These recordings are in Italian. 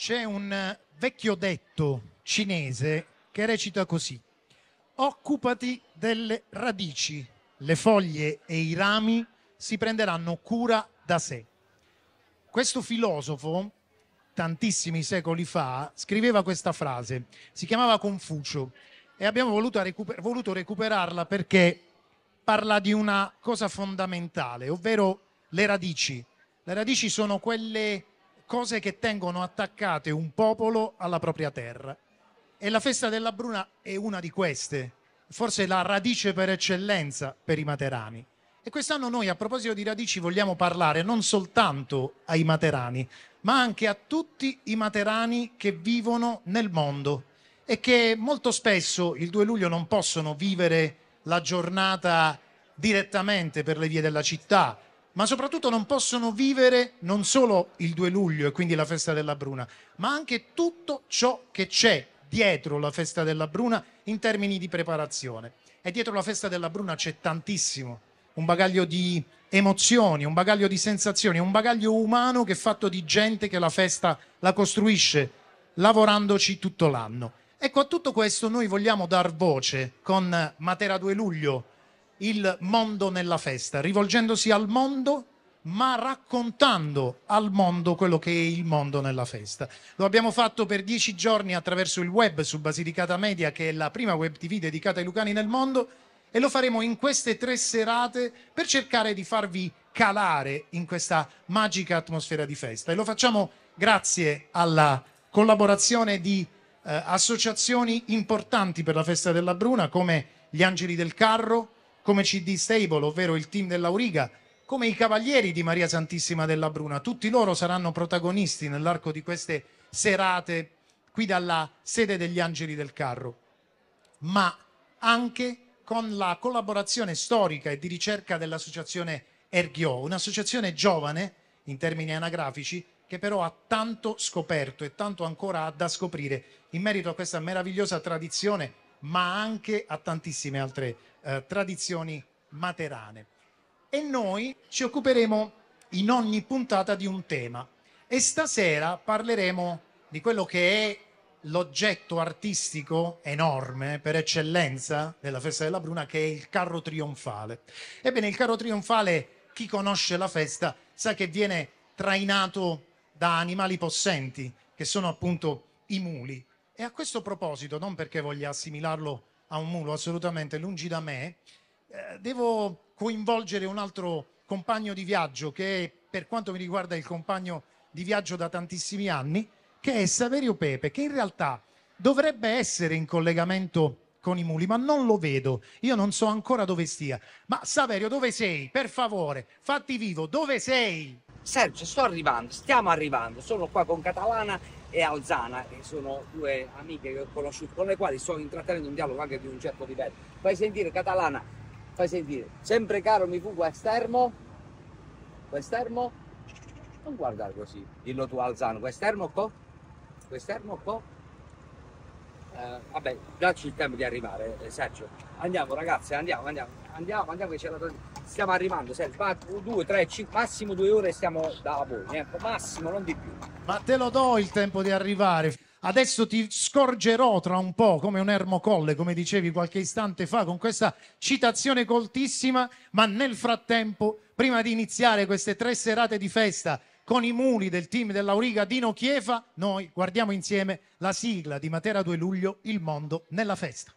c'è un eh, vecchio detto cinese che recita così. Occupati delle radici, le foglie e i rami si prenderanno cura da sé. Questo filosofo, tantissimi secoli fa, scriveva questa frase, si chiamava Confucio e abbiamo voluto, recuper- voluto recuperarla perché parla di una cosa fondamentale, ovvero le radici. Le radici sono quelle cose che tengono attaccate un popolo alla propria terra. E la festa della Bruna è una di queste, forse la radice per eccellenza per i materani. E quest'anno noi a proposito di radici vogliamo parlare non soltanto ai materani, ma anche a tutti i materani che vivono nel mondo e che molto spesso il 2 luglio non possono vivere la giornata direttamente per le vie della città, ma soprattutto non possono vivere non solo il 2 luglio e quindi la festa della Bruna, ma anche tutto ciò che c'è dietro la festa della Bruna in termini di preparazione. E dietro la festa della Bruna c'è tantissimo, un bagaglio di emozioni, un bagaglio di sensazioni, un bagaglio umano che è fatto di gente che la festa la costruisce lavorandoci tutto l'anno. Ecco, a tutto questo noi vogliamo dar voce con Matera 2 luglio, il mondo nella festa, rivolgendosi al mondo ma raccontando al mondo quello che è il mondo nella festa. Lo abbiamo fatto per dieci giorni attraverso il web su Basilicata Media, che è la prima web TV dedicata ai Lucani nel mondo, e lo faremo in queste tre serate per cercare di farvi calare in questa magica atmosfera di festa. E lo facciamo grazie alla collaborazione di eh, associazioni importanti per la festa della Bruna, come gli Angeli del Carro, come CD Stable, ovvero il team dell'Auriga, come i cavalieri di Maria Santissima della Bruna. Tutti loro saranno protagonisti nell'arco di queste serate qui dalla sede degli Angeli del Carro, ma anche con la collaborazione storica e di ricerca dell'associazione Erghio, un'associazione giovane in termini anagrafici che però ha tanto scoperto e tanto ancora ha da scoprire in merito a questa meravigliosa tradizione ma anche a tantissime altre eh, tradizioni materane. E noi ci occuperemo in ogni puntata di un tema e stasera parleremo di quello che è l'oggetto artistico enorme per eccellenza della festa della Bruna che è il carro trionfale. Ebbene, il carro trionfale, chi conosce la festa sa che viene trainato da animali possenti, che sono appunto i muli. E a questo proposito, non perché voglia assimilarlo a un mulo, assolutamente lungi da me, eh, devo coinvolgere un altro compagno di viaggio che è, per quanto mi riguarda il compagno di viaggio da tantissimi anni, che è Saverio Pepe, che in realtà dovrebbe essere in collegamento con i muli, ma non lo vedo. Io non so ancora dove stia. Ma Saverio, dove sei? Per favore, fatti vivo, dove sei? Sergio, sto arrivando, stiamo arrivando. Sono qua con Catalana e Alzana, che sono due amiche che ho conosciuto, con le quali sto intrattenendo un dialogo anche di un certo livello. Fai sentire catalana, fai sentire, sempre caro mi fu quest'ermo, quest'ermo, non guardare così, dillo tu Alzano, quest'ermo qua, quest'ermo qua eh, vabbè, dacci il tempo di arrivare, eh, Sergio. Andiamo ragazzi, andiamo, andiamo, andiamo, andiamo che c'è la Stiamo arrivando, Sergio, due, tre, cinque, massimo due ore stiamo da voi, ecco, massimo, non di più. Ma te lo do il tempo di arrivare. Adesso ti scorgerò tra un po' come un ermo colle, come dicevi qualche istante fa, con questa citazione coltissima, ma nel frattempo, prima di iniziare queste tre serate di festa con i muli del team dell'Auriga Dino Chiefa, noi guardiamo insieme la sigla di Matera 2 Luglio, Il mondo nella festa.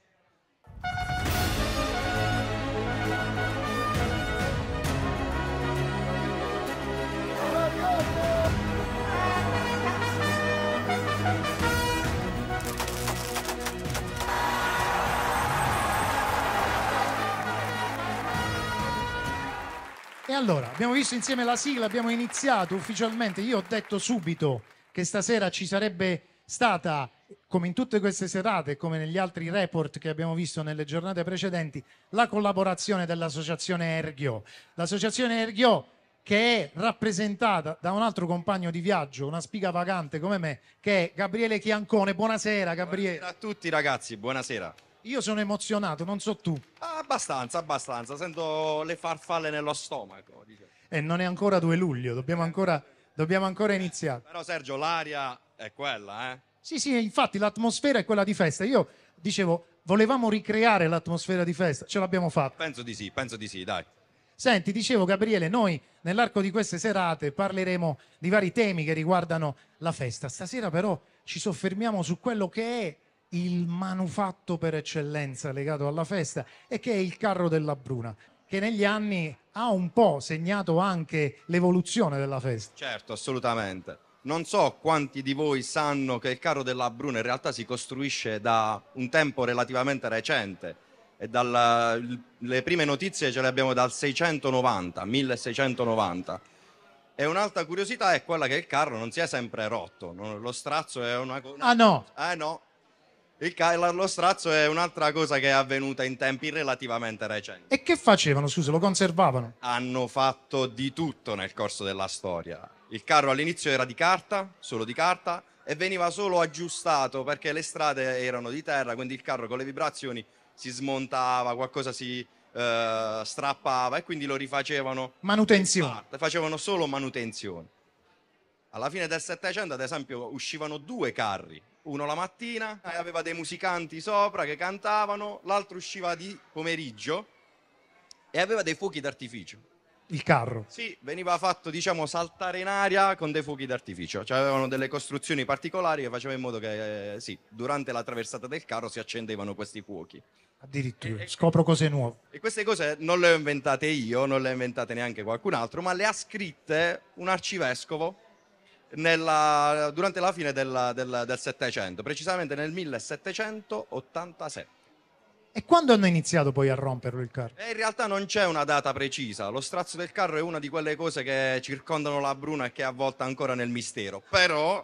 E allora, abbiamo visto insieme la sigla, abbiamo iniziato ufficialmente. Io ho detto subito che stasera ci sarebbe stata, come in tutte queste serate, come negli altri report che abbiamo visto nelle giornate precedenti, la collaborazione dell'associazione Erghio. L'associazione Erghio che è rappresentata da un altro compagno di viaggio, una spiga vagante come me, che è Gabriele Chiancone. Buonasera Gabriele. Buonasera a tutti ragazzi, buonasera. Io sono emozionato, non so tu. abbastanza, abbastanza. Sento le farfalle nello stomaco. Diciamo. E non è ancora 2 luglio, dobbiamo eh. ancora, dobbiamo ancora eh, iniziare. però Sergio, l'aria è quella, eh? Sì, sì, infatti l'atmosfera è quella di festa. Io dicevo, volevamo ricreare l'atmosfera di festa, ce l'abbiamo fatta. Penso di sì, penso di sì, dai. Senti, dicevo Gabriele, noi nell'arco di queste serate parleremo di vari temi che riguardano la festa. Stasera però ci soffermiamo su quello che è il manufatto per eccellenza legato alla festa e che è il carro della Bruna, che negli anni ha un po' segnato anche l'evoluzione della festa. Certo, assolutamente. Non so quanti di voi sanno che il carro della Bruna in realtà si costruisce da un tempo relativamente recente e dalla, le prime notizie ce le abbiamo dal 690, 1690. E un'altra curiosità è quella che il carro non si è sempre rotto, lo strazzo è una cosa... Ah no! Eh no, il ca- lo strazzo è un'altra cosa che è avvenuta in tempi relativamente recenti. E che facevano? Scusa, lo conservavano? Hanno fatto di tutto nel corso della storia. Il carro all'inizio era di carta, solo di carta, e veniva solo aggiustato perché le strade erano di terra, quindi il carro con le vibrazioni si smontava, qualcosa si eh, strappava e quindi lo rifacevano. Manutenzione. Facevano solo manutenzione. Alla fine del Settecento, ad esempio, uscivano due carri uno la mattina, e eh, aveva dei musicanti sopra che cantavano, l'altro usciva di pomeriggio e aveva dei fuochi d'artificio. Il carro? Sì, veniva fatto diciamo saltare in aria con dei fuochi d'artificio, cioè avevano delle costruzioni particolari che facevano in modo che eh, sì, durante la traversata del carro si accendevano questi fuochi. Addirittura, e, scopro cose nuove. E queste cose non le ho inventate io, non le ha inventate neanche qualcun altro, ma le ha scritte un arcivescovo nella, durante la fine della, della, del Settecento, precisamente nel 1787. E quando hanno iniziato poi a romperlo il carro? E eh, in realtà non c'è una data precisa, lo strazzo del carro è una di quelle cose che circondano la Bruna e che è avvolta ancora nel mistero, però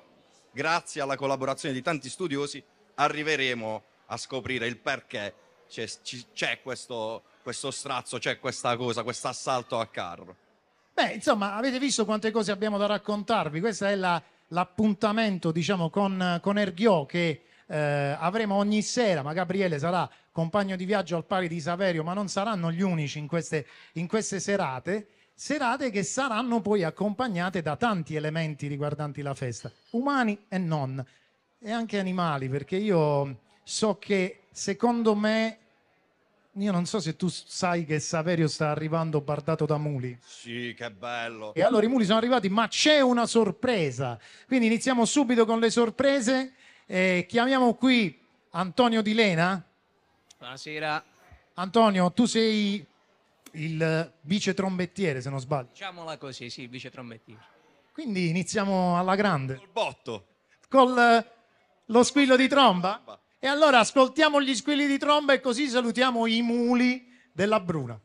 grazie alla collaborazione di tanti studiosi arriveremo a scoprire il perché c'è, c'è questo, questo strazzo, c'è questa cosa, questo assalto a carro. Beh, insomma, avete visto quante cose abbiamo da raccontarvi. Questo è la, l'appuntamento, diciamo, con, con Erghiò che eh, avremo ogni sera, ma Gabriele sarà compagno di viaggio al pari di Saverio, ma non saranno gli unici in queste, in queste serate. Serate che saranno poi accompagnate da tanti elementi riguardanti la festa, umani e non, e anche animali, perché io so che secondo me io non so se tu sai che Saverio sta arrivando bardato da muli. Sì, che bello. E allora i muli sono arrivati, ma c'è una sorpresa. Quindi iniziamo subito con le sorprese. Eh, chiamiamo qui Antonio Di Lena. Buonasera. Antonio, tu sei il vice trombettiere, se non sbaglio. Diciamola così, sì, il vice trombettiere. Quindi iniziamo alla grande. Col botto. Con eh, lo squillo di tromba. E allora ascoltiamo gli squilli di tromba e così salutiamo i muli della Bruna.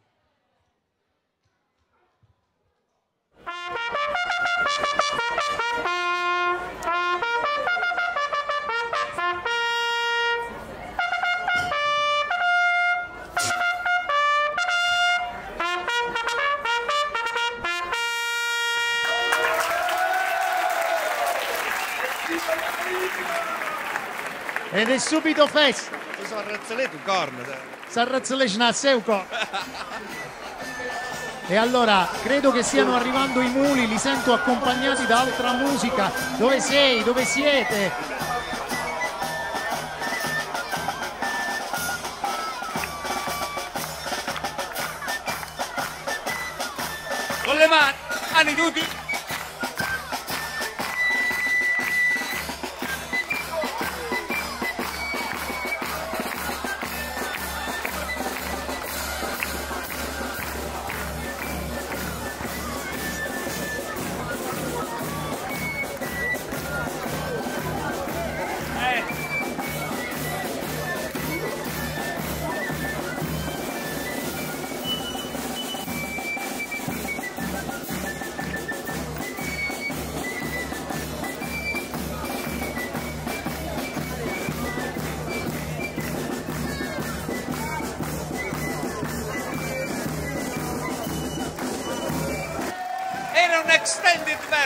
Ed è subito festa. Tu sono razzolato un corno. Sarrazzolè ce n'ha sei E allora credo che stiano arrivando i muli, li sento accompagnati da altra musica. Dove sei? Dove siete?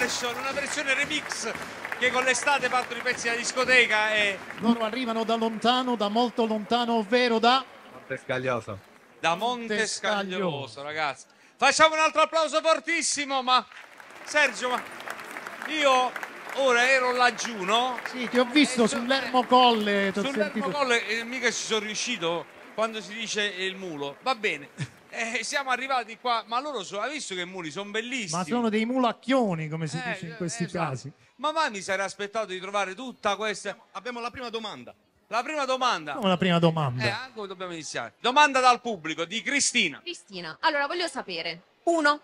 Session, una versione remix che con l'estate partono i pezzi da discoteca e... Loro arrivano da lontano, da molto lontano, ovvero da... Montescaglioso. Da Montescaglioso, Montescaglioso. ragazzi. Facciamo un altro applauso fortissimo, ma... Sergio, ma... Io ora ero laggiù, no? Sì, ti ho visto eh, sull'ermocolle. Cioè, sull'ermocolle, eh, mica ci sono riuscito quando si dice il mulo. Va bene. E eh, siamo arrivati qua, ma loro sono, hai visto che muli sono bellissimi. Ma sono dei mulacchioni, come si eh, dice in questi esatto. casi. Ma mai mi sarei aspettato di trovare tutta questa. Abbiamo, la prima domanda. La prima domanda. Come la prima domanda? Eh, anche dobbiamo iniziare. Domanda dal pubblico di Cristina. Cristina, allora voglio sapere: uno,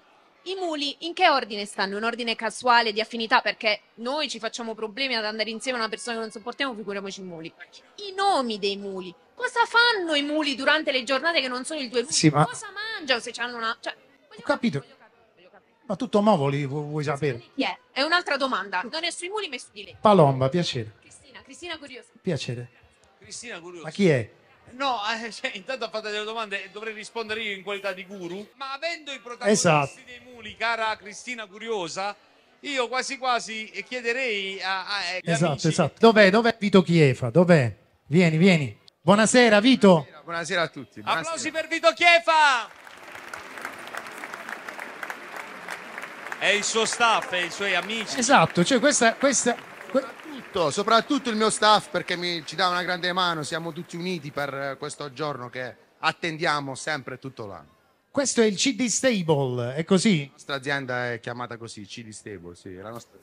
i muli in che ordine stanno? Un ordine casuale di affinità perché noi ci facciamo problemi ad andare insieme a una persona che non sopportiamo, figuriamoci i muli. I nomi dei muli. Cosa fanno i muli durante le giornate che non sono il tuo sì, ma... Cosa mangiano se hanno una... Cioè, Ho capito. Capire, Ma tutto mo volevi, vuoi sapere? Chi è? È un'altra domanda. Non è sui muli ma è su di lei. Palomba, piacere. Cristina, Cristina Curiosa. Piacere. Cristina Curiosa. Ma chi è? No, eh, cioè, intanto ha fatto delle domande e dovrei rispondere io in qualità di guru. Ma avendo i protagonisti esatto. dei muli, cara Cristina Curiosa, io quasi quasi chiederei a, a esatto, amici... esatto. Dov'è, dov'è Vito Chiefa? Dov'è? Vieni, vieni. Buonasera Vito. Buonasera, buonasera a tutti. Buonasera. Applausi per Vito Chiefa. E il suo staff e i suoi amici. Esatto, cioè questa, questa tutto, soprattutto il mio staff perché mi, ci dà una grande mano, siamo tutti uniti per eh, questo giorno che attendiamo sempre tutto l'anno. Questo è il CD Stable, è così? La nostra azienda è chiamata così, CD Stable, sì, nostra...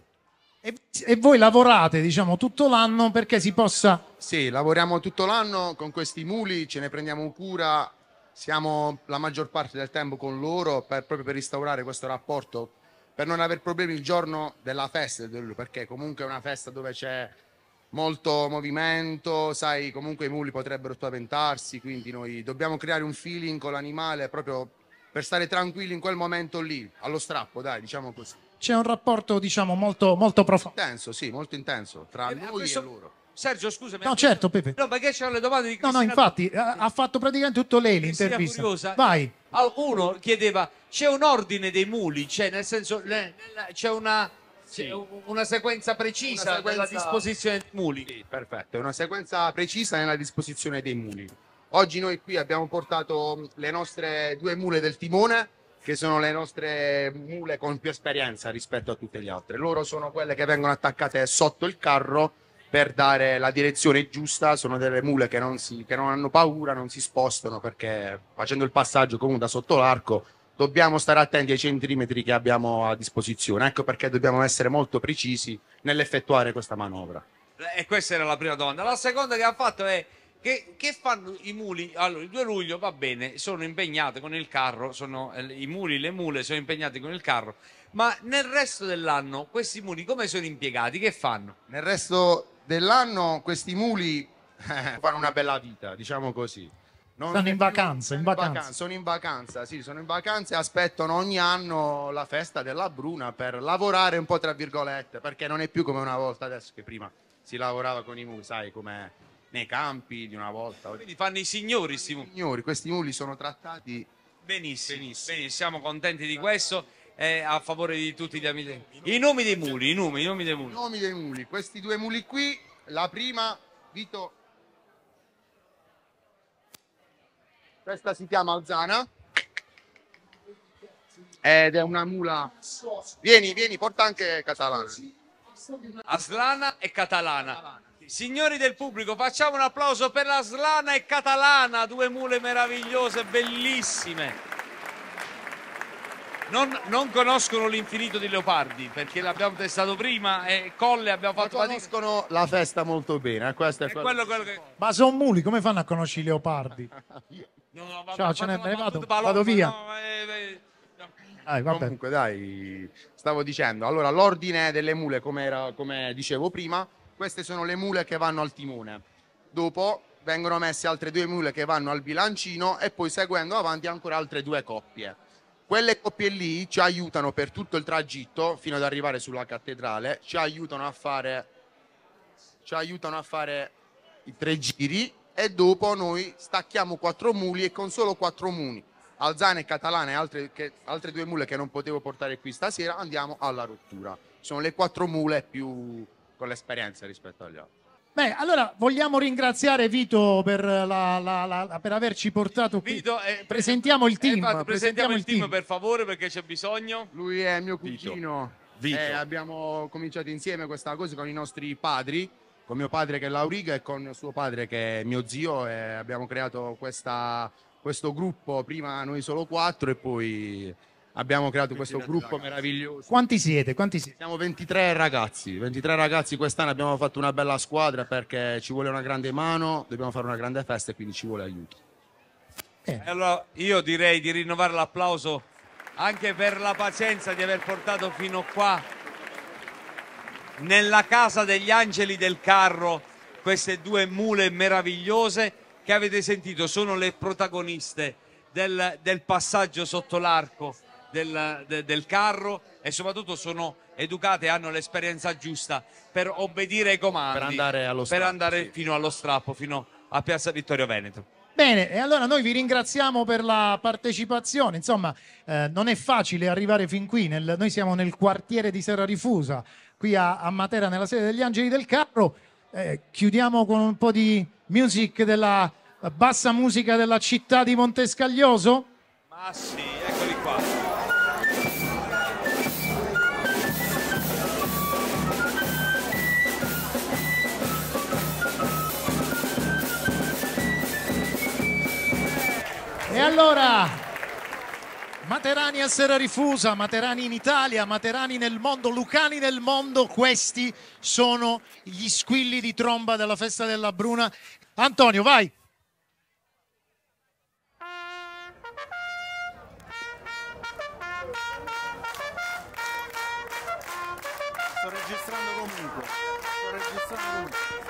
e, e, voi lavorate, diciamo, tutto l'anno perché si possa... Sì, lavoriamo tutto l'anno con questi muli, ce ne prendiamo cura, siamo la maggior parte del tempo con loro per, proprio per instaurare questo rapporto per non avere problemi il giorno della festa, perché comunque è una festa dove c'è molto movimento, sai, comunque i muli potrebbero spaventarsi, quindi noi dobbiamo creare un feeling con l'animale proprio per stare tranquilli in quel momento lì, allo strappo, dai, diciamo così. C'è un rapporto, diciamo, molto, molto profondo. Intenso, sì, molto intenso tra e eh, lui questo... e loro. Sergio, scusami. No, certo, Pepe. No, perché c'erano le domande di Cristina. No, no, infatti ha, ha fatto praticamente tutto lei l'intervista. Curiosa. Vai. Uno chiedeva, c'è un ordine dei muli, cioè nel senso c'è una, sì. una sequenza precisa una sequenza... della disposizione dei muli. Sì, perfetto, è una sequenza precisa nella disposizione dei muli. Oggi noi qui abbiamo portato mm, le nostre due mule del timone, che sono le nostre mule con più esperienza rispetto a tutte le altre. Loro sono quelle che vengono attaccate sotto il carro per dare la direzione giusta. Sono delle mule che non, si, che non hanno paura, non si spostano perché facendo il passaggio comunque da sotto l'arco dobbiamo stare attenti ai centimetri che abbiamo a disposizione. Ecco perché dobbiamo essere molto precisi nell'effettuare questa manovra. E questa era la prima domanda. La seconda che ha fatto è che, che, fanno i muli? Allora, il 2 luglio va bene, sono impegnate con il carro, sono, eh, i muli, le mule sono impegnate con il carro, ma nel resto dell'anno questi muli come sono impiegati? Che fanno? Nel resto dell'anno questi muli fanno una bella vita, diciamo così. Non sono in vacanza, in vacanza. vacanza. Sono in vacanza, sì, sono in vacanza e aspettano ogni anno la festa della Bruna per lavorare un po' tra virgolette, perché non è più come una volta adesso che prima si lavorava con i muli, sai come nei campi di una volta. Quindi fanno i signori, fanno i signori. Questi muli sono trattati benissimo, benissimo. benissimo. siamo contenti di questo eh, a favore di tutti gli amici. I nomi dei muli, i nomi, i nomi dei muli. I nomi dei muli, questi due muli qui, la prima, Vito, questa si chiama Alzana ed è una mula. Vieni, vieni, porta anche catalana. Aslana e catalana. Signori del pubblico, facciamo un applauso per la Slana e Catalana, due mule meravigliose, bellissime non, non, conoscono l'infinito di Leopardi perché l'abbiamo testato prima e Colle abbiamo fatto ma conoscono fatica. la festa molto bene eh, Questo è, è quello, quello che... ma sono muli come fanno a conoscere i Leopardi no, vabbè, ciao ce ne vado, balone, vado via no, eh, eh, comunque dai stavo dicendo allora l'ordine delle mule come, era, come dicevo prima queste sono le mule che vanno al timone dopo vengono messe altre due mule che vanno al bilancino e poi seguendo avanti ancora altre due coppie quelle coppie lì ci aiutano per tutto il tragitto fino ad arrivare sulla cattedrale, ci aiutano a fare, ci aiutano a fare i tre giri e dopo noi stacchiamo quattro muli e con solo quattro muli, Alzane, Catalana e altre, che, altre due mule che non potevo portare qui stasera, andiamo alla rottura. Sono le quattro mule più con l'esperienza rispetto agli altri. Beh, allora vogliamo ringraziare Vito per, la, la, la, per averci portato qui. Vito, eh, presentiamo il eh, team. Eh, fatto, presentiamo, presentiamo, il team, per favore perché c'è bisogno. Lui è mio cugino. Vito. Vito. Eh, abbiamo cominciato insieme questa cosa con i nostri padri, con mio padre che è Lauriga e con suo padre che è mio zio e abbiamo creato questa, questo gruppo, prima noi solo quattro e poi abbiamo creato questo gruppo ragazzi. meraviglioso. Quanti siete? Quanti siete? Siamo 23 ragazzi, 23 ragazzi quest'anno abbiamo fatto una bella squadra perché ci vuole una grande mano, dobbiamo fare una grande festa e quindi ci vuole aiuto. Eh. Allora io direi di rinnovare l'applauso anche per la pazienza di aver portato fino qua nella casa degli angeli del carro queste due mule meravigliose che avete sentito sono le protagoniste del, del passaggio sotto l'arco del, de, del carro e soprattutto sono educate e hanno l'esperienza giusta per obbedire ai comandi, per andare, allo strappo, per andare sì. fino allo strappo, fino a Piazza Vittorio Veneto. Bene, e allora noi vi ringraziamo per la partecipazione. Insomma, eh, non è facile arrivare fin qui. Nel, noi siamo nel quartiere di Serra Rifusa, qui a, a Matera, nella sede degli Angeli del Carro. Eh, chiudiamo con un po' di music della bassa musica della città di Montescaglioso. Ma sì, ecco. E allora, Materani a sera rifusa, Materani in Italia, Materani nel mondo, Lucani nel mondo, questi sono gli squilli di tromba della festa della Bruna. Antonio, vai! Sto registrando comunque, sto registrando comunque.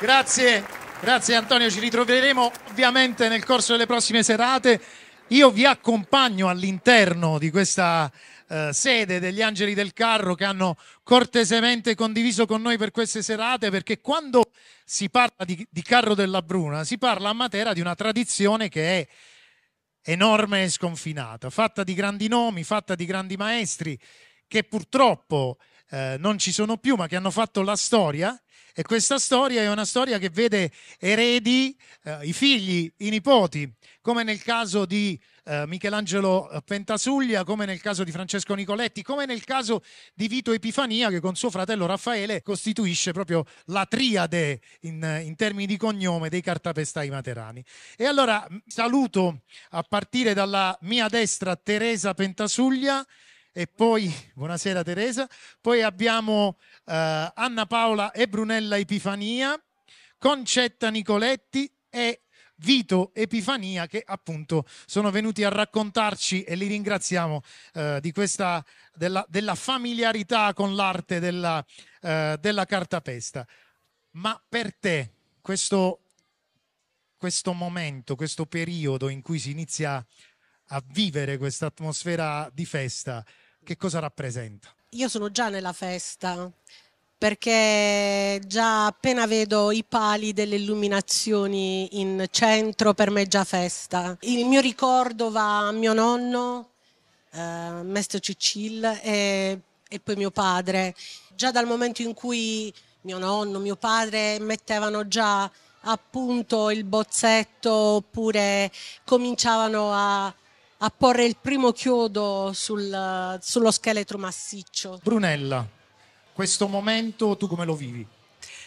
Grazie, grazie Antonio, ci ritroveremo ovviamente nel corso delle prossime serate. Io vi accompagno all'interno di questa eh, sede degli Angeli del Carro che hanno cortesemente condiviso con noi per queste serate, perché quando si parla di, di Carro della Bruna si parla a Matera di una tradizione che è enorme e sconfinata, fatta di grandi nomi, fatta di grandi maestri che purtroppo eh, non ci sono più, ma che hanno fatto la storia e questa storia è una storia che vede eredi eh, i figli, i nipoti, come nel caso di eh, Michelangelo eh, Pentasuglia, come nel caso di Francesco Nicoletti, come nel caso di Vito Epifania, che con suo fratello Raffaele costituisce proprio la triade in, in termini di cognome dei cartapestai materani. E allora saluto a partire dalla mia destra Teresa Pentasuglia e poi, buonasera Teresa, poi abbiamo eh, Anna Paola e Brunella Epifania, Concetta Nicoletti e Vito Epifania che appunto sono venuti a raccontarci e li ringraziamo eh, di questa, della, della, familiarità con l'arte della, eh, della cartapesta. Ma per te questo, questo momento, questo periodo in cui si inizia a a vivere questa atmosfera di festa, che cosa rappresenta? Io sono già nella festa perché già appena vedo i pali delle illuminazioni in centro per me è già festa. Il mio ricordo va a mio nonno, eh, Mestro Cicil e, e poi mio padre. Già dal momento in cui mio nonno, mio padre mettevano già appunto il bozzetto oppure cominciavano a a porre il primo chiodo sul, sullo scheletro massiccio. Brunella, questo momento tu come lo vivi?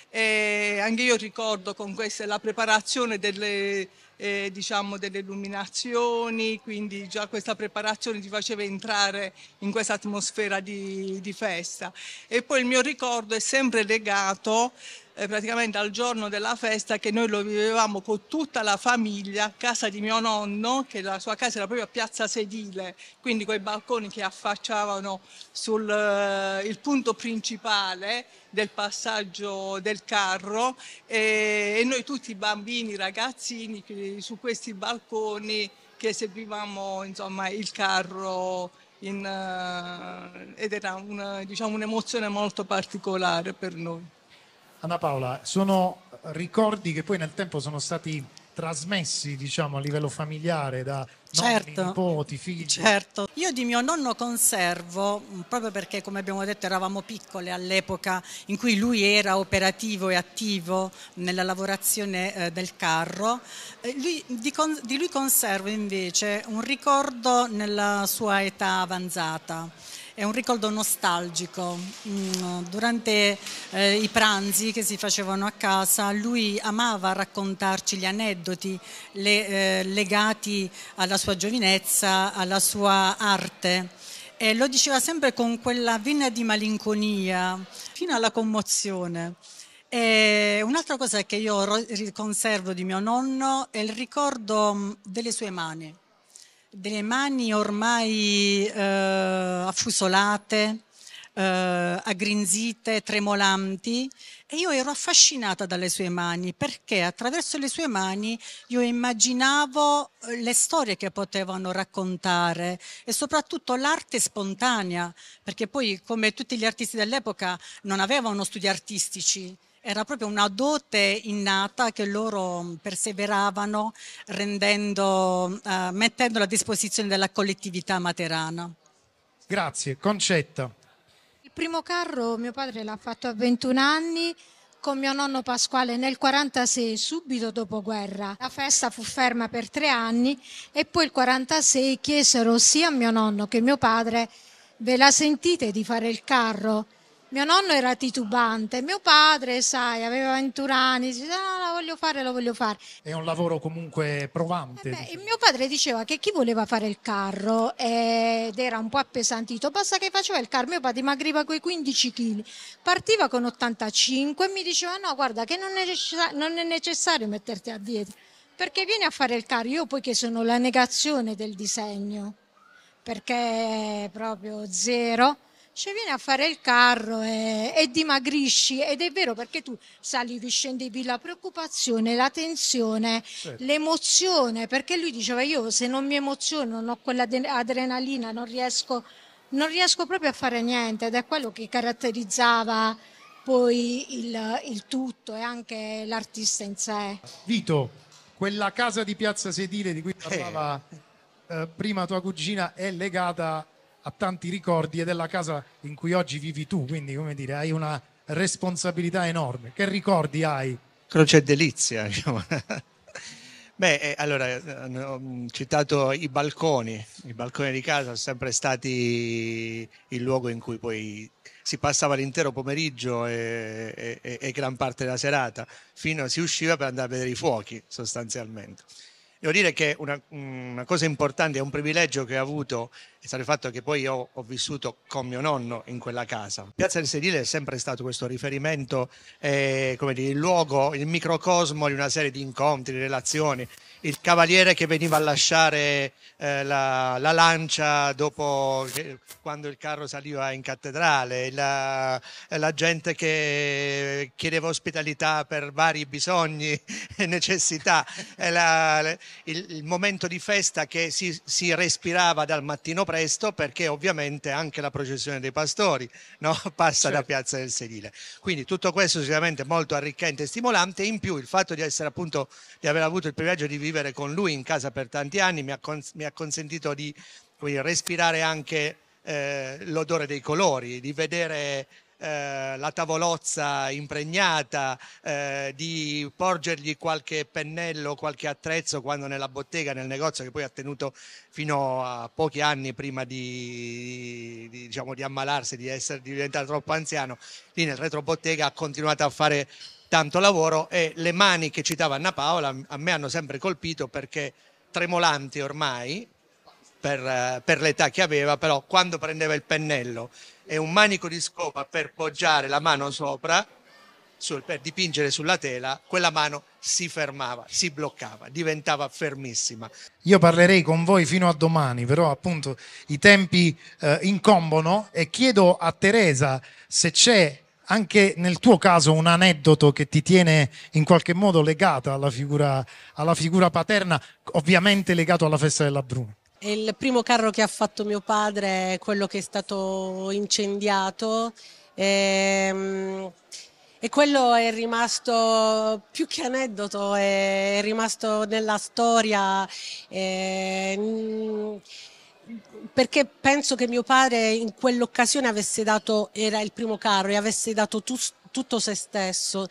Eh, anche io ricordo con questa la preparazione delle, eh, diciamo, delle illuminazioni, quindi già questa preparazione ti faceva entrare in questa atmosfera di, di, festa. E poi il mio ricordo è sempre legato eh, praticamente al giorno della festa che noi lo vivevamo con tutta la famiglia casa di mio nonno, che la sua casa era proprio a Piazza Sedile, quindi quei balconi che affacciavano sul eh, il punto principale del passaggio del carro e, e noi tutti i bambini, i ragazzini su questi balconi che seguivamo insomma, il carro in, uh, ed era una, diciamo, un'emozione molto particolare per noi. Anna Paola, sono ricordi che poi nel tempo sono stati trasmessi diciamo, a livello familiare da certo, nonni, nipoti, figli? Certo, io di mio nonno conservo, mm, proprio perché come abbiamo detto eravamo piccole all'epoca in cui lui era operativo e attivo nella lavorazione eh, del carro, eh, lui, di, di lui conservo invece un ricordo nella sua età avanzata è un ricordo nostalgico. Mm, durante eh, i pranzi che si facevano a casa lui amava raccontarci gli aneddoti le, eh, legati alla sua giovinezza, alla sua arte. E lo diceva sempre con quella vena di malinconia, fino alla commozione. E un'altra cosa che io conservo di mio nonno è il ricordo mm, delle sue mani delle mani ormai eh, affusolate, eh, aggrinzite, tremolanti e io ero affascinata dalle sue mani perché attraverso le sue mani io immaginavo eh, le storie che potevano raccontare e soprattutto l'arte spontanea, perché poi come tutti gli artisti dell'epoca non avevano studi artistici, era proprio una dote innata che loro mm, perseveravano rendendo, eh, mettendolo a disposizione della collettività materana. Grazie, Concetta. Il primo carro mio padre l'ha fatto a 21 anni con mio nonno Pasquale nel 1946, subito dopo guerra. La festa fu ferma per tre anni e poi il 1946 chiesero sia a mio nonno che a mio padre ve la sentite di fare il carro? Mio nonno era titubante, mio padre, sai, aveva 21 anni, diceva no, la voglio fare, la voglio fare. È un lavoro comunque provante. Eh beh, diciamo. mio padre diceva che chi voleva fare il carro ed era un po' appesantito, basta che faceva il carro, mio padre dimagriva quei 15 kg, partiva con 85 e mi diceva no, guarda che non è, necessario, non è necessario metterti a dieta, perché vieni a fare il carro, io poi che sono la negazione del disegno, perché proprio zero ci vieni a fare il carro e, e, dimagrisci ed è vero perché tu salivi, scendevi la preoccupazione, la tensione, certo. l'emozione, perché lui diceva io se non mi emoziono non ho quella adrenalina, non riesco, non riesco proprio a fare niente ed è quello che caratterizzava poi il, il tutto e anche l'artista in sé. Vito, quella casa di Piazza Sedile di cui eh. parlava eh. Eh, prima tua cugina è legata ha tanti ricordi e della casa in cui oggi vivi tu, quindi come dire, hai una responsabilità enorme. Che ricordi hai? Croce e delizia. Diciamo. Beh, eh, allora, eh, ho mm, citato i balconi, i balconi di casa sono sempre stati il luogo in cui poi si passava l'intero pomeriggio e, e, e gran parte della serata, fino a si usciva per andare a vedere i fuochi sostanzialmente. Devo dire che una, una cosa importante, è un privilegio che ho avuto è stato il fatto che poi io ho vissuto con mio nonno in quella casa. Piazza del Sedile è sempre stato questo riferimento, eh, come dire, il luogo, il microcosmo di una serie di incontri, di relazioni. Il cavaliere che veniva a lasciare eh, la, la, lancia dopo quando il carro saliva in cattedrale, la, eh, la gente che chiedeva ospitalità per vari bisogni e necessità. La, il, il momento di festa che si, si, respirava dal mattino presto perché ovviamente anche la processione dei pastori no? passa certo. da Piazza del Sedile. Quindi tutto questo sicuramente molto arricchente e stimolante, in più il fatto di essere appunto, di aver avuto il privilegio di vivere con lui in casa per tanti anni mi ha, cons- mi ha consentito di quindi, respirare anche eh, l'odore dei colori, di vedere eh, la tavolozza impregnata, eh, di porgergli qualche pennello, qualche attrezzo quando nella bottega, nel negozio che poi ha tenuto fino a pochi anni prima di, di, diciamo, di ammalarsi, di, essere, di diventare troppo anziano, lì nel retrobottega ha continuato a fare tanto lavoro e le mani che citava Anna Paola a me hanno sempre colpito perché tremolanti ormai, per, eh, per l'età che aveva, però quando prendeva il pennello e un manico di scopa per poggiare la mano sopra, sul, per dipingere sulla tela, quella mano si fermava, si bloccava, diventava fermissima. Io parlerei con voi fino a domani, però appunto i tempi eh, incombono e chiedo a Teresa se c'è anche nel tuo caso un aneddoto che ti tiene in qualche modo legata alla figura, alla figura paterna, ovviamente legato alla festa della Bruna. Il primo carro che ha fatto mio padre è quello che è stato incendiato. E, ehm, e quello è rimasto più che aneddoto, è rimasto nella storia. E, ehm, perché penso che mio padre in quell'occasione avesse dato, era il primo carro e avesse dato tu, tutto se stesso.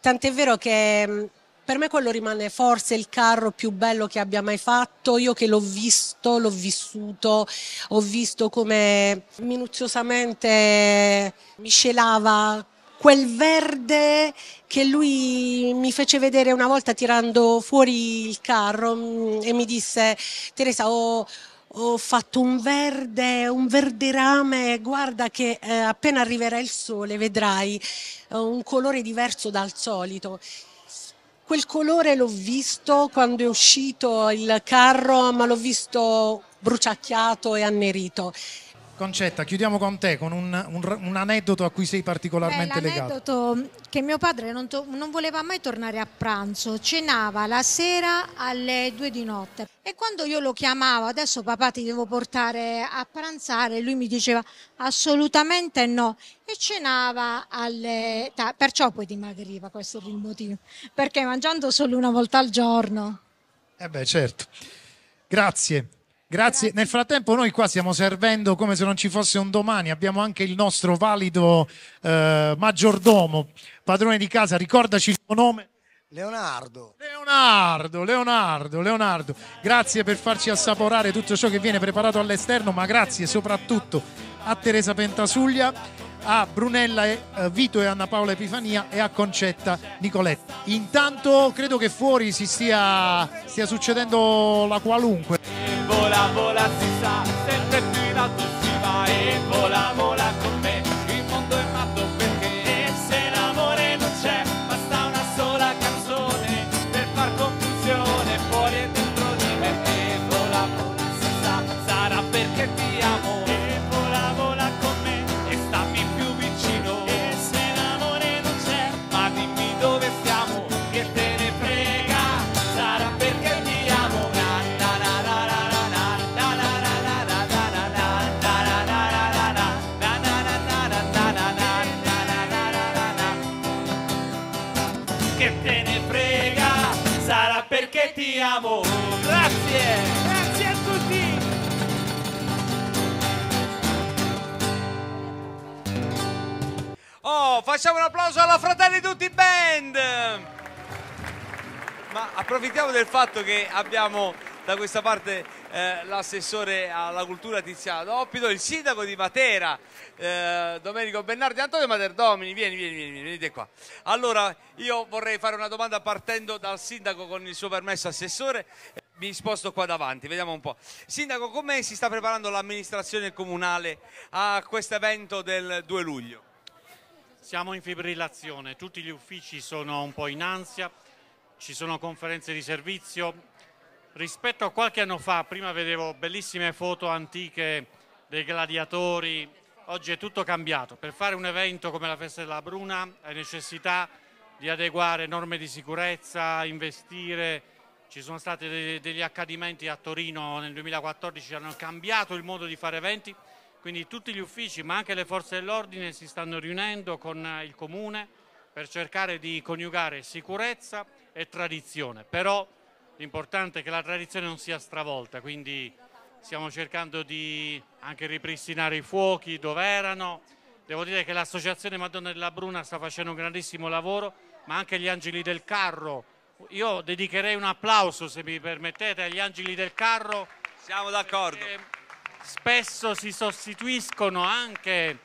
Tant'è vero che per me quello rimane forse il carro più bello che abbia mai fatto, io che l'ho visto, l'ho vissuto, ho visto come minuziosamente miscelava quel verde che lui mi fece vedere una volta tirando fuori il carro mm, e mi disse Teresa ho... ho fatto un verde, un verderame, guarda che eh, appena arriverà il sole vedrai eh, un colore diverso dal solito quel colore l'ho visto quando è uscito il carro, ma l'ho visto bruciacchiato e annerito. Concetta, chiudiamo con te, con un, un, un aneddoto a cui sei particolarmente legato. Un aneddoto che mio padre non, to- non, voleva mai tornare a pranzo, cenava la sera alle due di notte e quando io lo chiamavo, adesso papà ti devo portare a pranzare, lui mi diceva assolutamente no e cenava alle... Ta- perciò poi dimagriva, questo è il motivo, perché mangiando solo una volta al giorno. Eh beh certo, grazie. Grazie. Nel frattempo noi qua stiamo servendo come se non ci fosse un domani. Abbiamo anche il nostro valido eh, maggiordomo, padrone di casa. Ricordaci il tuo nome. Leonardo. Leonardo, Leonardo, Leonardo. Grazie per farci assaporare tutto ciò che viene preparato all'esterno, ma grazie soprattutto a Teresa Pentasuglia a Brunella, e, eh, Vito e Anna Paola Epifania e a Concetta Nicoletta. Intanto credo che fuori si stia, stia succedendo la qualunque. E vola, vola, si sa, sempre più in alto si va e vola, vola con me. che te ne frega, sarà perché ti amo. Grazie, grazie a tutti. Oh, facciamo un applauso alla Fratelli Tutti Band! Ma approfittiamo del fatto che abbiamo da questa parte eh, l'assessore alla cultura Tiziano Doppido, il sindaco di Matera, eh, Domenico Bernardi, Antonio Materdomini, vieni, vieni, vieni, venite qua. Allora, io vorrei fare una domanda partendo dal sindaco con il suo permesso assessore mi sposto qua davanti, vediamo un po'. Sindaco, come si sta preparando l'amministrazione comunale a questo evento del 2 luglio? Siamo in fibrillazione, tutti gli uffici sono un po' in ansia, ci sono conferenze di servizio, rispetto a qualche anno fa, prima vedevo bellissime foto antiche dei gladiatori, oggi è tutto cambiato. Per fare un evento come la festa della Bruna hai necessità di adeguare norme di sicurezza, investire. Ci sono stati degli accadimenti a Torino nel 2014 che hanno cambiato il modo di fare eventi, quindi tutti gli uffici ma anche le forze dell'ordine si stanno riunendo con il comune per cercare di coniugare sicurezza e tradizione. Però l'importante è che la tradizione non sia stravolta, quindi stiamo cercando di anche ripristinare i fuochi dove erano. Devo dire che l'associazione Madonna della Bruna sta facendo un grandissimo lavoro, ma anche gli Angeli del Carro. Io dedicherei un applauso, se mi permettete, agli Angeli del Carro. Siamo d'accordo. Spesso si sostituiscono anche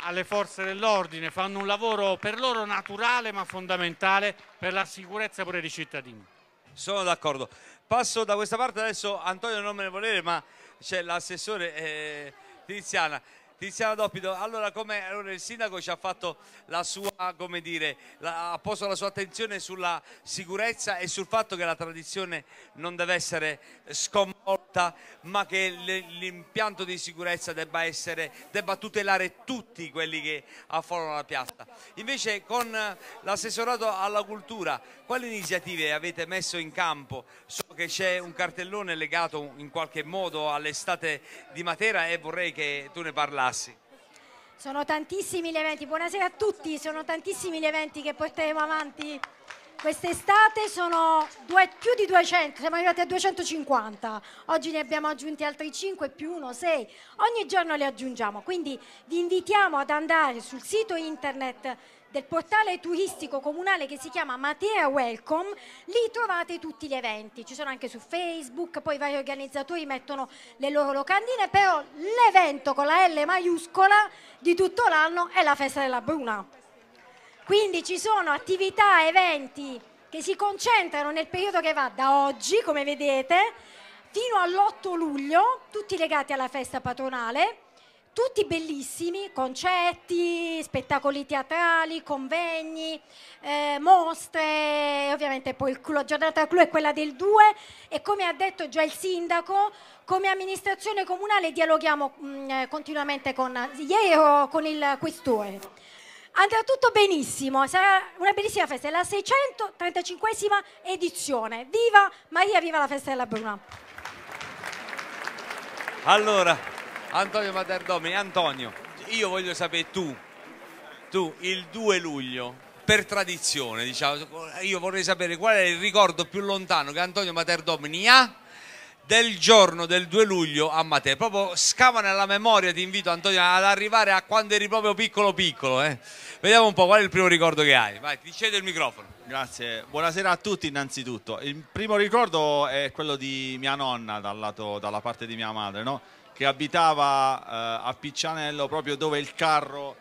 alle forze dell'ordine, fanno un lavoro per loro naturale ma fondamentale per la sicurezza pure dei cittadini sono d'accordo. Passo da questa parte adesso, Antonio non me ne volere, ma c'è l'assessore eh, Tiziana. Tiziana Doppito, allora, allora, il sindaco ci ha fatto la sua, come dire, la, ha posto la sua attenzione sulla sicurezza e sul fatto che la tradizione non deve essere sconvolta, ma che l'impianto di sicurezza debba, essere, debba, tutelare tutti quelli che affollano la piazza. Invece con l'assessorato alla cultura, quali iniziative avete messo in campo? So che c'è un cartellone legato in qualche modo all'estate di Matera e vorrei che tu ne parlassi passi. Sono tantissimi gli eventi, buonasera a tutti, sono tantissimi gli eventi che porteremo avanti quest'estate, sono due, più di 200, siamo arrivati a 250, oggi ne abbiamo aggiunti altri 5 più 1, 6, ogni giorno li aggiungiamo, quindi vi invitiamo ad andare sul sito internet del portale turistico comunale che si chiama Matera Welcome, lì trovate tutti gli eventi, ci sono anche su Facebook, poi vari organizzatori mettono le loro locandine, però l'evento con la L maiuscola di tutto l'anno è la festa della Bruna. Quindi ci sono attività, eventi che si concentrano nel periodo che va da oggi, come vedete, fino all'8 luglio, tutti legati alla festa patronale tutti bellissimi, concerti, spettacoli teatrali, convegni, eh, mostre, ovviamente poi la giornata clou è quella del 2 e come ha detto già il sindaco, come amministrazione comunale dialoghiamo mh, mm, eh, continuamente con, ieri ero con il questore andrà tutto benissimo, sarà una bellissima festa, è la 635 edizione. Viva Maria, viva la festa della Bruna! Allora, Antonio Materdomini, Antonio, io voglio sapere tu, tu il 2 luglio, per tradizione, diciamo, io vorrei sapere qual è il ricordo più lontano che Antonio Materdomini ha del giorno del 2 luglio a Matera. Proprio scava nella memoria, ti invito Antonio ad arrivare a quando eri proprio piccolo piccolo. Eh. Vediamo un po' qual è il primo ricordo che hai. Vai, ti cedo il microfono. Grazie, buonasera a tutti innanzitutto. Il primo ricordo è quello di mia nonna dal lato, dalla parte di mia madre, no? che abitava eh, a Piccianello proprio dove il carro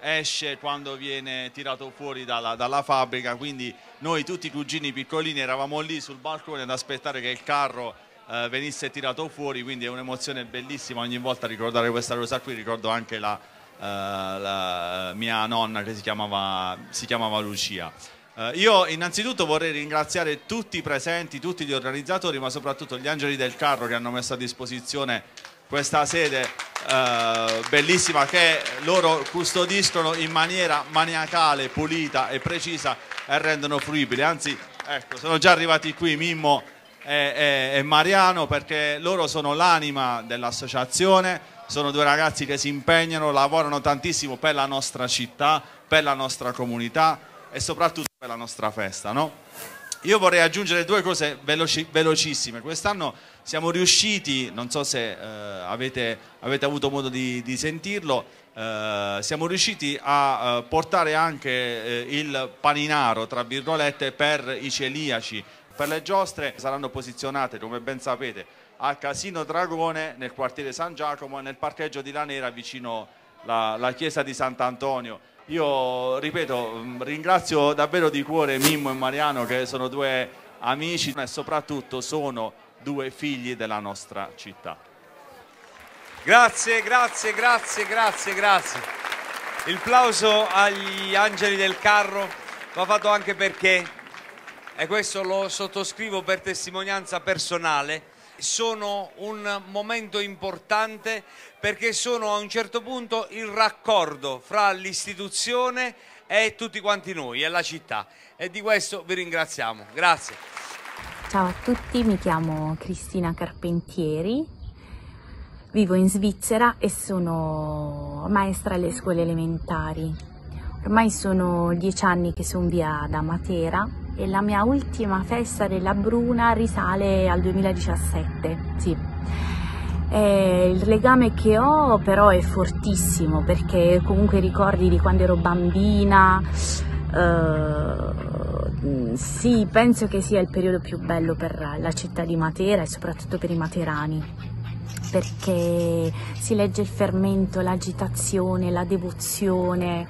esce quando viene tirato fuori dalla, dalla, fabbrica quindi noi tutti i cugini piccolini eravamo lì sul balcone ad aspettare che il carro eh, venisse tirato fuori quindi è un'emozione bellissima ogni volta ricordare questa cosa qui ricordo anche la, eh, la eh, mia nonna che si chiamava, si chiamava Lucia eh, io innanzitutto vorrei ringraziare tutti i presenti, tutti gli organizzatori, ma soprattutto gli angeli del carro che hanno messo a disposizione questa sede eh, bellissima che loro custodiscono in maniera maniacale, pulita e precisa e rendono fruibile. Anzi, ecco, sono già arrivati qui Mimmo e, e, e Mariano perché loro sono l'anima dell'associazione, sono due ragazzi che si impegnano, lavorano tantissimo per la nostra città, per la nostra comunità e soprattutto per la nostra festa. No? Io vorrei aggiungere due cose veloci, velocissime. Quest'anno siamo riusciti, non so se eh, avete, avete, avuto modo di, di sentirlo, eh, siamo riusciti a eh, portare anche eh, il paninaro, tra virgolette, per i celiaci. Per le giostre saranno posizionate, come ben sapete, a Casino Dragone, nel quartiere San Giacomo nel parcheggio di Lanera vicino alla chiesa di Sant'Antonio. Io ripeto, mm, ringrazio davvero di cuore Mimmo e Mariano che sono due amici e soprattutto sono due figli della nostra città. Grazie, grazie, grazie, grazie, grazie. Il plauso agli angeli del carro va fatto anche perché, e questo lo sottoscrivo per testimonianza personale, sono un momento importante perché sono a un certo punto il raccordo fra l'istituzione e tutti quanti noi e la città e di questo vi ringraziamo. Grazie. Ciao a tutti, mi chiamo Cristina Carpentieri, vivo in Svizzera e sono maestra alle scuole elementari. Ormai sono dieci anni che sono via da Matera e la mia ultima festa della Bruna risale al 2017, sì. E eh, il legame che ho però è fortissimo perché comunque ricordi di quando ero bambina, eh, sì, penso che sia il periodo più bello per la città di Matera e soprattutto per i materani perché si legge il fermento, l'agitazione, la devozione,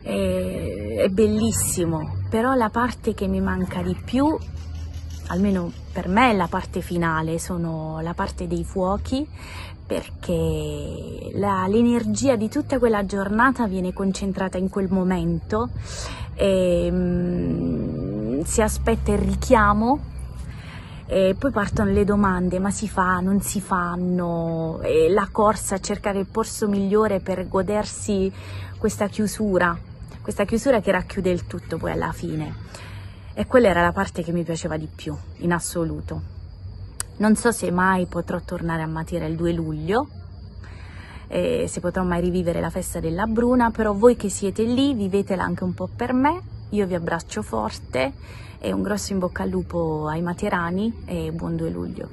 è, eh, è bellissimo, però la parte che mi manca di più almeno per me la parte finale, sono la parte dei fuochi perché la, l'energia di tutta quella giornata viene concentrata in quel momento e, ehm, mh, si aspetta il richiamo e poi partono le domande, ma si fa, non si fanno, e la corsa a cercare il corso migliore per godersi questa chiusura, questa chiusura che racchiude il tutto poi alla fine e quella era la parte che mi piaceva di più, in assoluto. Non so se mai potrò tornare a Matera il 2 luglio, eh, se potrò mai rivivere la festa della Bruna, però voi che siete lì vivetela anche un po' per me, io vi abbraccio forte e un grosso in bocca al lupo ai materani e buon 2 luglio.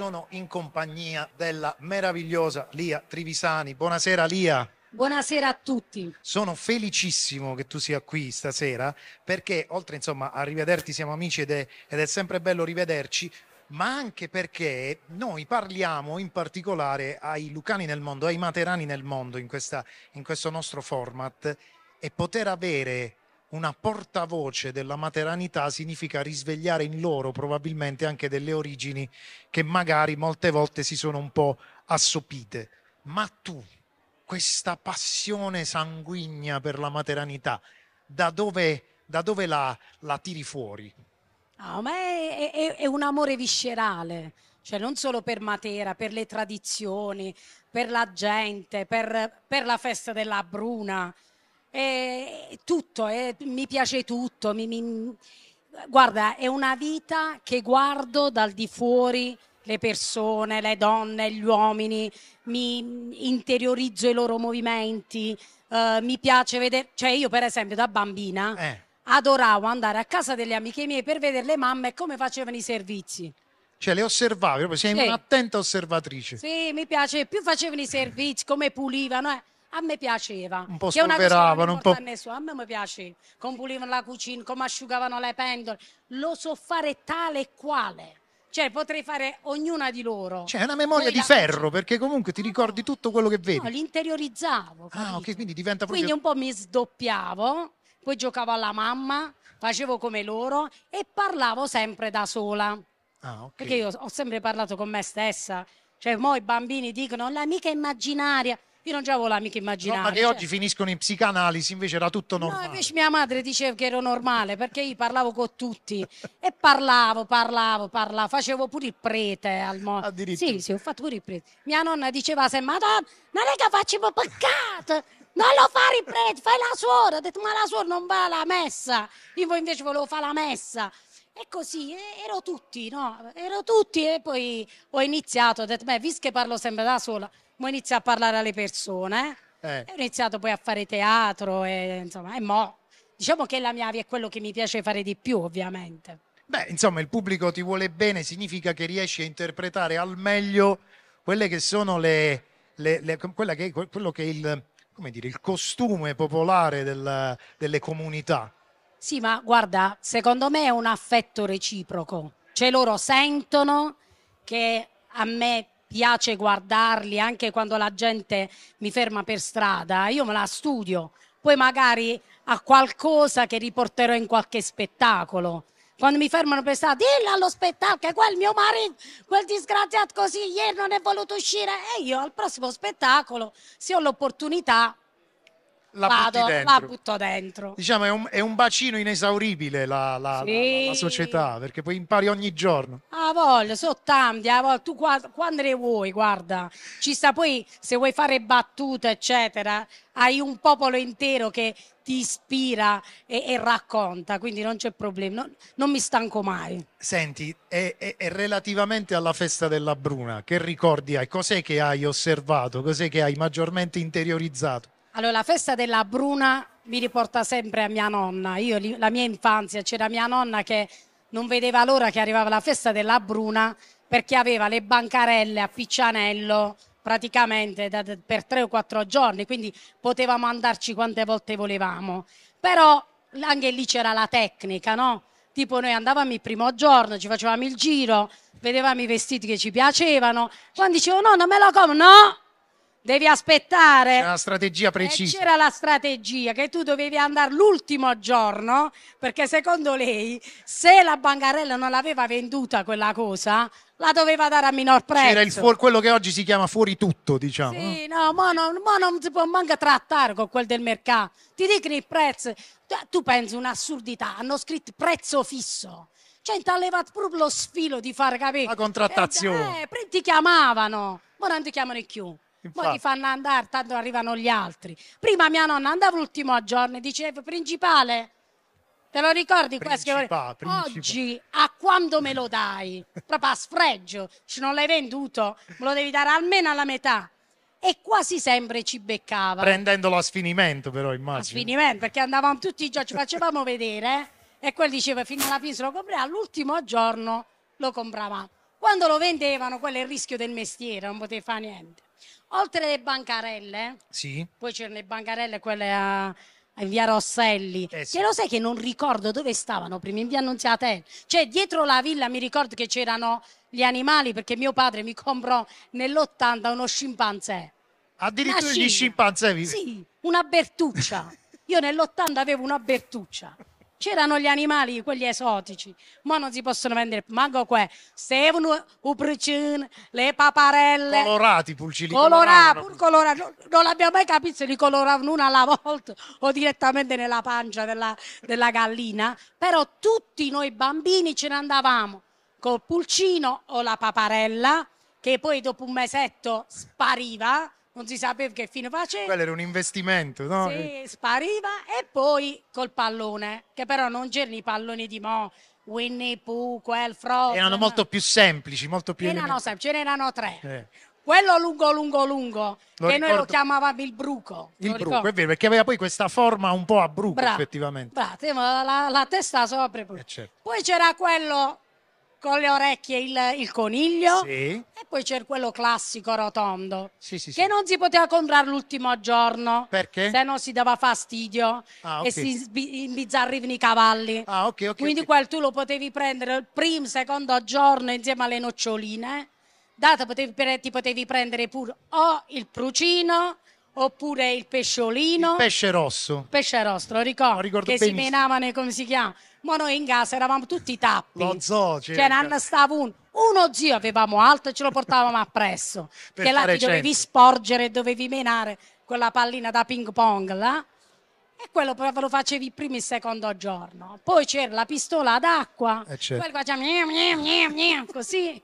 sono in compagnia della meravigliosa Lia Trivisani. Buonasera Lia. Buonasera a tutti. Sono felicissimo che tu sia qui stasera perché oltre insomma a rivederti siamo amici ed è, ed è sempre bello rivederci, ma anche perché noi parliamo in particolare ai lucani nel mondo, ai materani nel mondo in, questa, in questo nostro format e poter avere una portavoce della maternità significa risvegliare in loro probabilmente anche delle origini che magari molte volte si sono un po' assopite. Ma tu, questa passione sanguigna per la maternità, da dove, da dove la, la, tiri fuori? Ah, ma è, è, è un amore viscerale cioè non solo per Matera, per le tradizioni, per la gente, per, per la festa della Bruna eh, tutto, eh, mi piace tutto. Mi, mi... Guarda, è una vita che guardo dal di fuori le persone, le donne, gli uomini, mi interiorizzo i loro movimenti, eh, mi piace vedere, cioè io per esempio da bambina eh. adoravo andare a casa delle amiche mie per vedere le mamme come facevano i servizi. Cioè le osservavi, sei sì. un'attenta osservatrice. Sì, mi piace, più facevano i servizi, come pulivano. Eh a me piaceva. Un po' spoveravano. Un po'... A, nessuno, a me mi piaceva. Come pulivano la cucina, come asciugavano le pendole. Lo so fare tale e quale. Cioè, potrei fare ognuna di loro. Cioè, è una memoria Poi di ferro, perché comunque ti ricordi tutto quello che vedi. No, li Ah, ok, quindi diventa proprio... Quindi un po' mi sdoppiavo, poi giocavo alla mamma, facevo come loro e parlavo sempre da sola. Ah, ok. Perché io ho sempre parlato con me stessa. Cioè, mo i bambini dicono l'amica immaginaria. Io non avevo l'amica immaginare. No, ma che cioè. oggi finiscono in psicanalisi, invece era tutto normale. No, invece mia madre diceva che ero normale, perché io parlavo con tutti. e parlavo, parlavo, parlavo. Facevo pure il prete al mondo. Sì, sì, ho fatto pure il prete. Mia nonna diceva se madonna, non è che facciamo peccato! Non lo fare il prete, fai la suora! Ho detto, ma la suora non va alla messa! Io invece volevo fare la messa! E così, ero tutti, no? Ero tutti e poi ho iniziato, ho detto, beh, visto che parlo sempre da sola, mo inizia a parlare alle persone. Eh. E eh. ho iniziato poi a fare teatro e insomma, e mo diciamo che la mia via è quello che mi piace fare di più, ovviamente. Beh, insomma, il pubblico ti vuole bene, significa che riesci a interpretare al meglio quelle che sono le, le, le che, quello che è il, dire, il costume popolare della, delle comunità. Sì, ma guarda, secondo me è un affetto reciproco. Cioè loro sentono che a me piace guardarli anche quando la gente mi ferma per strada, io me la studio, poi magari a qualcosa che riporterò in qualche spettacolo. Quando mi fermano per strada, dillo allo spettacolo che quel mio marito, quel disgraziato così ieri non è voluto uscire e io al prossimo spettacolo, se ho l'opportunità, la Vado, butti dentro. La butto dentro. Diciamo, è un, è un bacino inesauribile la, la, sì. la, la, società, perché poi impari ogni giorno. Ah, voglio, sono tanti, ah, tu quando ne vuoi, guarda. Ci sta poi, se vuoi fare battute, eccetera, hai un popolo intero che ti ispira e, e racconta, quindi non c'è problema, non, non mi stanco mai. Senti, è, e, e relativamente alla festa della Bruna, che ricordi hai? Cos'è che hai osservato? Cos'è che hai maggiormente interiorizzato? Allora, la festa della Bruna mi riporta sempre a mia nonna. Io, la mia infanzia, c'era mia nonna che non vedeva l'ora che arrivava la festa della Bruna perché aveva le bancarelle a Piccianello praticamente da, per tre o quattro giorni, quindi potevamo andarci quante volte volevamo. Però anche lì c'era la tecnica, no? Tipo noi andavamo il primo giorno, ci facevamo il giro, vedevamo i vestiti che ci piacevano, quando dicevo no, non me lo compro, no, Devi aspettare. C'era una strategia eh, precisa. c'era la strategia che tu dovevi andare l'ultimo giorno perché secondo lei se la bancarella non l'aveva venduta quella cosa la doveva dare a minor prezzo. C'era il fuor, quello che oggi si chiama fuori tutto, diciamo. Sì, no, ma non, ma non si può manca trattare con quel del mercato. Ti dicono il prezzo. Tu, tu pensi un'assurdità, hanno scritto prezzo fisso. Cioè, ti ha levato proprio lo sfilo di far capire. La contrattazione. Eh, eh, ti chiamavano, ma non ti chiamano più. Infatti. Poi ti fanno andare, tanto arrivano gli altri. Prima mia nonna andava l'ultimo giorno e diceva, principale, te lo ricordi questo? Oggi, a quando me lo dai? Proprio a sfregio, se non l'hai venduto, me lo devi dare almeno alla metà. E quasi sempre ci beccava. Prendendolo a sfinimento però, immagino. A sfinimento, perché andavamo tutti i giorni, ci facevamo vedere eh? e quel diceva, fino alla fine se lo comprai, all'ultimo giorno lo compravamo. Quando lo vendevano, quello è il rischio del mestiere, non poteva fare niente oltre le bancarelle, sì. poi c'erano le bancarelle, quelle a, a via Rosselli, eh sì. che lo sai che non ricordo dove stavano prima, in via Annunziata. Cioè, dietro la villa mi ricordo che c'erano gli animali, perché mio padre mi comprò nell'80 uno scimpanzé. Addirittura gli scimpanzé Sì, una bertuccia. Io nell'80 avevo una bertuccia c'erano gli animali, quelli esotici, ma non si possono vendere, manco qua. Stevano i pulcini, le paparelle. Colorati i pulcini. Colorati, pur colorati. Non, non l'abbiamo mai capito se li coloravano una alla volta o direttamente nella pancia della, della gallina, però tutti noi bambini ce ne andavamo col pulcino o la paparella, che poi dopo un mesetto spariva non si sapeva che fine faceva. Quello era un investimento, no? Sì, spariva e poi col pallone, che però non c'erano i palloni di mo', Winnie Pooh, quel Frozen. Erano molto più semplici, molto più... Erano semplici, ce n'erano tre. Eh. Quello lungo, lungo, lungo, lo che ricordo... noi lo chiamavamo il bruco. Il bruco, ricordo? è vero, perché aveva poi questa forma un po' a bruco, bra, effettivamente. Bravo, la, la, testa sopra. Eh, certo. Poi c'era quello con le orecchie il, il coniglio sì. e poi c'è quello classico rotondo sì, sì, che non si poteva comprare l'ultimo giorno perché? se no si dava fastidio ah, okay. e si imbizzarrivano i cavalli ah, okay, okay, quindi quel tu lo potevi prendere il primo, secondo giorno insieme alle noccioline data potevi, ti potevi prendere pure o il prucino Oppure il pesciolino. Il pesce rosso. Pesce rosso, lo ricordo. Lo ricordo che benissimo. si menavano, come si chiama? Ma noi in casa eravamo tutti tappi. Lo so, certo. Cioè, non stava uno. Uno zio avevamo alto e ce lo portavamo appresso. per che là ti dovevi sporgere, dovevi menare quella pallina da ping pong là. E quello ve lo facevi il primo e il secondo giorno. Poi c'era la pistola d'acqua. Eh certo. Poi facciamo così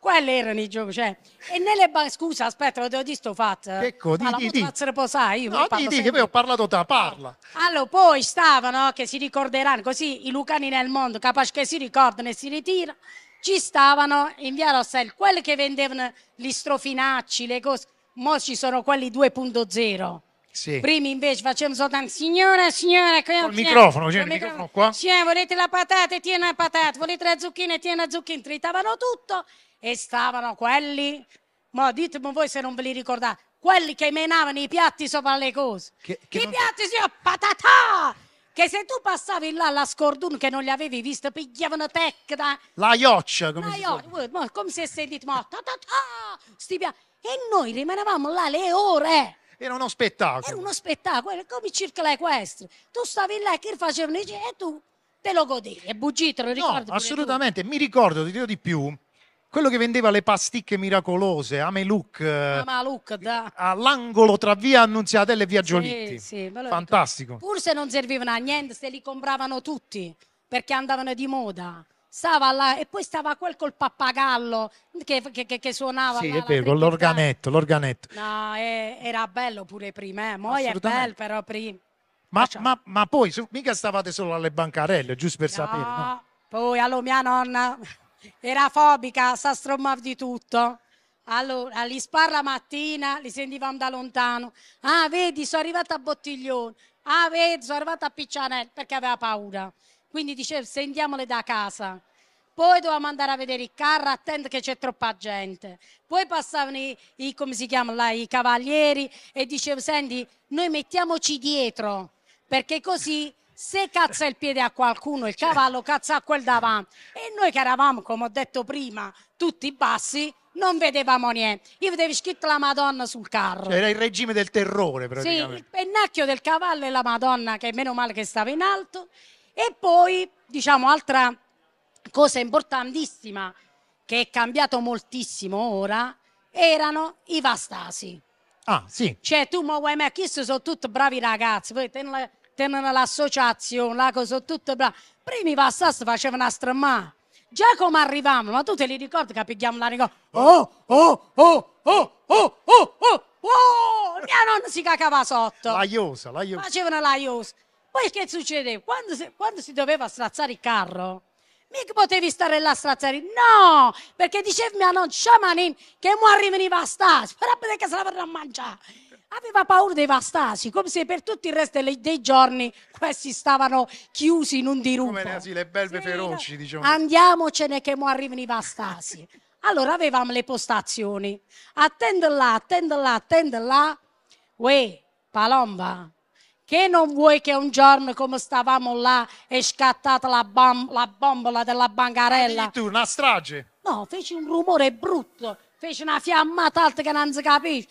quelli erano i giochi. Cioè. E nelle ba- scusa, aspetta, lo devo dire sto fatto. Ecco, di, di, di. Posai, io no, di, di, che poi ho parlato te, parla. Allora, poi stavano, che si ricorderanno, così i lucani nel mondo, capaci che si ricordano e si ritirano, ci stavano in via Rossel, quelli che vendevano gli strofinacci, le cose. Mo ci sono quelli 2.0. Sì. Prima invece facevamo soltanto signora, signora, con il microfono, c'è il microfono qua. Sì, eh, volete la patata, tiene la patata, volete la zucchina, tiene la zucchina, tritavano tutto e stavano quelli, ma ditemi voi se non ve li ricordate, quelli che menavano i piatti sopra le cose. Che, che I non... piatti, signor patatà! Che se tu passavi là alla scordun che non li avevi visto, pigliavano tecna. La ioccia, come la si ioccia. come si è sentito? Ma ta ta ta, sti piatti. E noi rimanevamo là le ore. Era uno spettacolo. Era uno spettacolo, come il circo equestre. Tu stavi là e che facevano e tu te lo godevi. E Bugitro, ricordo. No, assolutamente, tu. mi ricordo, ti dico di più quello che vendeva le pasticche miracolose a Meluc, eh, all'angolo tra via Annunziatella e via Giolitti. Sì, sì, Fantastico. Pur se non servivano a niente, se li compravano tutti perché andavano di moda. Stava là e poi stava quel col pappagallo che, che, che, che suonava. Sì, là, è vero, l'organetto, l'organetto. No, eh, era bello pure prima, eh. Mo è bello però prima. Ma, ma, ma poi su, mica stavate solo alle bancarelle, giusto per no. sapere. No? Poi, allora mia nonna era fobica, sa strommava di tutto. Allora, li sparla mattina, li sentivamo da lontano. Ah, vedi, sono arrivata a Bottiglione. Ah, vedi, sono arrivata a Piccianelli perché aveva paura. Quindi dicevo, sentiamole da casa. Poi dovevamo andare a vedere il carro, attento che c'è troppa gente. Poi passavano i, i come si chiamano là, i cavalieri e dicevo, senti, noi mettiamoci dietro, perché così se cazza il piede a qualcuno il cavallo cazza a quel davanti e noi che eravamo come ho detto prima tutti bassi non vedevamo niente io vedevo scritto la madonna sul carro cioè, era il regime del terrore praticamente sì, il pennacchio del cavallo e la madonna che meno male che stava in alto e poi diciamo altra cosa importantissima che è cambiato moltissimo ora erano i vastasi ah sì cioè tu mi vuoi mai chiesto sono tutti bravi ragazzi poi te appartengono all'associazione, là che sono tutte brave. Prima i passassi facevano a stremare. Già come arrivavamo, ma tu te li ricordi che pigliamo la ricorda? Oh, oh, oh, oh, oh, oh, oh! Oh, mia nonna si cacava sotto. La iosa, la iosa. Facevano la iosa. Poi che succedeva? Quando si, quando si doveva strazzare il carro, mica potevi stare là a strazzare. No, perché diceva mia nonna, sciamanin, che mo arrivano i bastardi, però perché se la verranno a mangiare aveva paura dei vastasi, come se per tutto il resto dei giorni questi stavano chiusi in un dirupo. Come le, asile, le belve sì, feroci, diciamo. Andiamocene che mo arrivano i vastasi. allora avevamo le postazioni. Attendo là, attendo là, attendo là. Uè, Palomba, che non vuoi che un giorno come stavamo là è scattata la, bam- la bombola della bancarella? E tu, una strage? No, fece un rumore brutto, fece una fiammata alta che non si capisce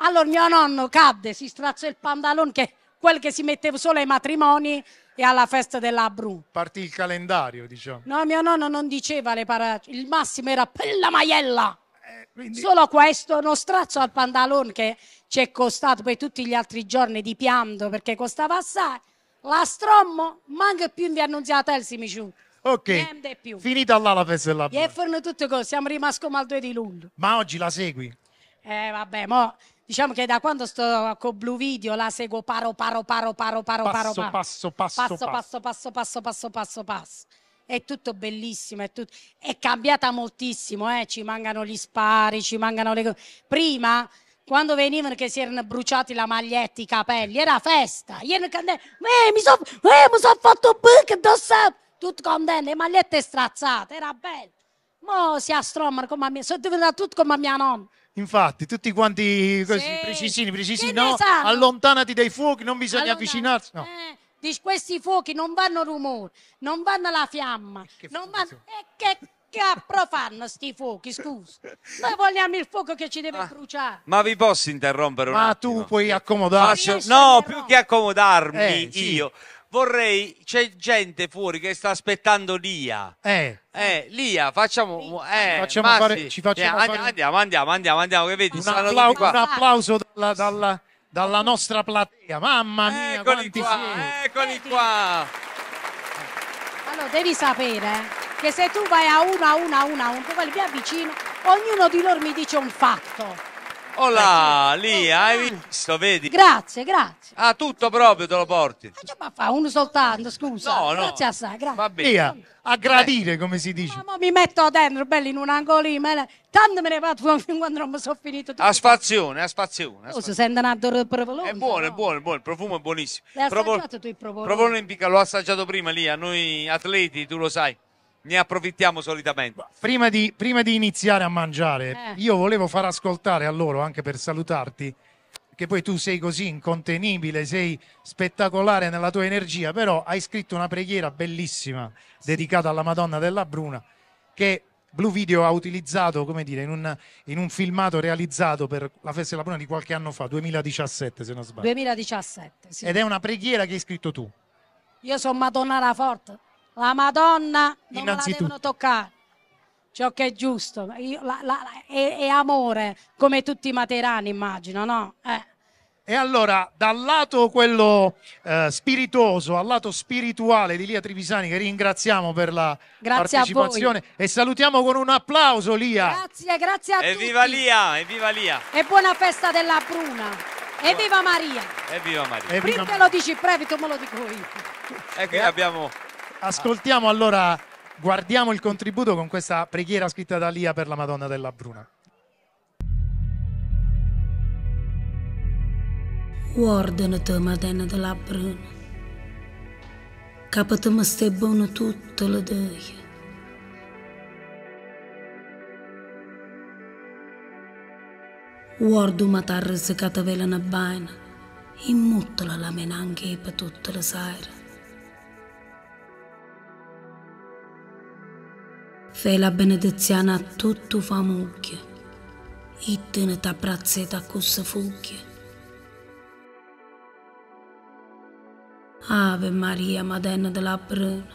allora mio nonno cadde, si straccia il pantalone, che quel che si metteva solo ai matrimoni e alla festa della Bru. Partì il calendario, diciamo. No, mio nonno non diceva le parole, il massimo era per la maiella. Eh, quindi... Solo questo, uno straccio al pantalone che ci è costato poi tutti gli altri giorni di pianto perché costava assai. La strommo, manca più in via annunziata il Simiciù. Ok, Niente più. finita là la festa della Bru. E furono tutte cose, siamo rimasti come al 2 di luglio. Ma oggi la segui? Eh vabbè, mo' diciamo che da quando sto con Blue Video la seguo paro paro paro paro paro passo, paro passo passo passo passo passo passo passo passo passo è tutto bellissimo è, tutto... è cambiata moltissimo eh? ci mancano gli spari ci mancano le cose prima quando venivano che si erano bruciati la maglietta i capelli era festa io candele... eh, mi sono eh, mi sono fatto buc addosso tutto contento le magliette strazzate era bello mo si astromano come mia sono diventata tutto come mia nonna Infatti, tutti quanti così, sì. precisini, precisini, no, allontanati dai fuochi, non bisogna Allontan- avvicinarsi. No. Eh, di questi fuochi non vanno rumore, non vanno la fiamma, che non vanno... Eh, che capro fanno sti fuochi, scusa? Noi vogliamo il fuoco che ci deve ma, ah, bruciare. Ma vi posso interrompere un ma attimo? Ma tu puoi accomodarmi? Faccio... No, più che accomodarmi eh, sì. io vorrei. C'è gente fuori che sta aspettando Lia. Eh. Eh, Lia, facciamo. Eh, facciamo Massi, fare, ci eh, facciamo eh, fare... Andiamo, andiamo, andiamo, andiamo. Che vedi, un, appla- un applauso dalla, dalla, dalla, nostra platea. Mamma mia, eccoli qua, siete. eccoli qua. Allora, devi sapere eh, che se tu vai a uno, a uno, a uno, a uno, tu vai via vicino, ognuno di loro mi dice un fatto. Oh lì, hai visto, vedi? Grazie, grazie. Ah, tutto proprio te lo porti. Ah, ma fa uno soltanto, scusa. No, no. Grazie assai, grazie. Va bene. Via, a eh. gradire, come si dice. Ma, ma mi metto dentro, bello, in un angolino. Eh, tanto me ne vado fin quando non mi sono finito tutto. A spazione, a spazione. Oh, si sente un altro provolone. È buono, no? è buono, è buono, il profumo è buonissimo. L'hai assaggiato Provol- tu il provolone? Provolone in picca, l'ho assaggiato prima lì, a noi atleti, tu lo sai ne approfittiamo solitamente. Prima di, prima di iniziare a mangiare, eh. io volevo far ascoltare a loro, anche per salutarti, che poi tu sei così incontenibile, sei spettacolare nella tua energia, però hai scritto una preghiera bellissima sì. dedicata alla Madonna della Bruna, che Blue Video ha utilizzato come dire, in, un, in un filmato realizzato per la festa della Bruna di qualche anno fa, 2017 se non sbaglio. 2017, sì. Ed è una preghiera che hai scritto tu. Io sono Madonna Forte la Madonna non Innanzitutto. la devono toccare. Ciò che è giusto, Io, la, la, è, è, amore, come tutti i materani immagino, no? Eh. E allora, dal lato quello eh, spiritoso al lato spirituale di Lia Trivisani, che ringraziamo per la grazie partecipazione e salutiamo con un applauso Lia. Grazie, grazie a evviva tutti. Lia, evviva Lia. E buona festa della Bruna. Evviva Maria. Evviva Maria. Prima me lo dici, previto me lo dico io. E abbiamo Ascoltiamo allora, guardiamo il contributo con questa preghiera scritta da Lia per la Madonna della Bruna. Guardanate, Madonna della Bruna, capite mi stai buono tutto le due. Guardo una tarra seccata vela una baina e muttola la menanche per tutte le sere. fai la benedizione a tutta famiglia e te ne t'apprezzata a questa fuglia. Ave Maria, Madonna della Bruna,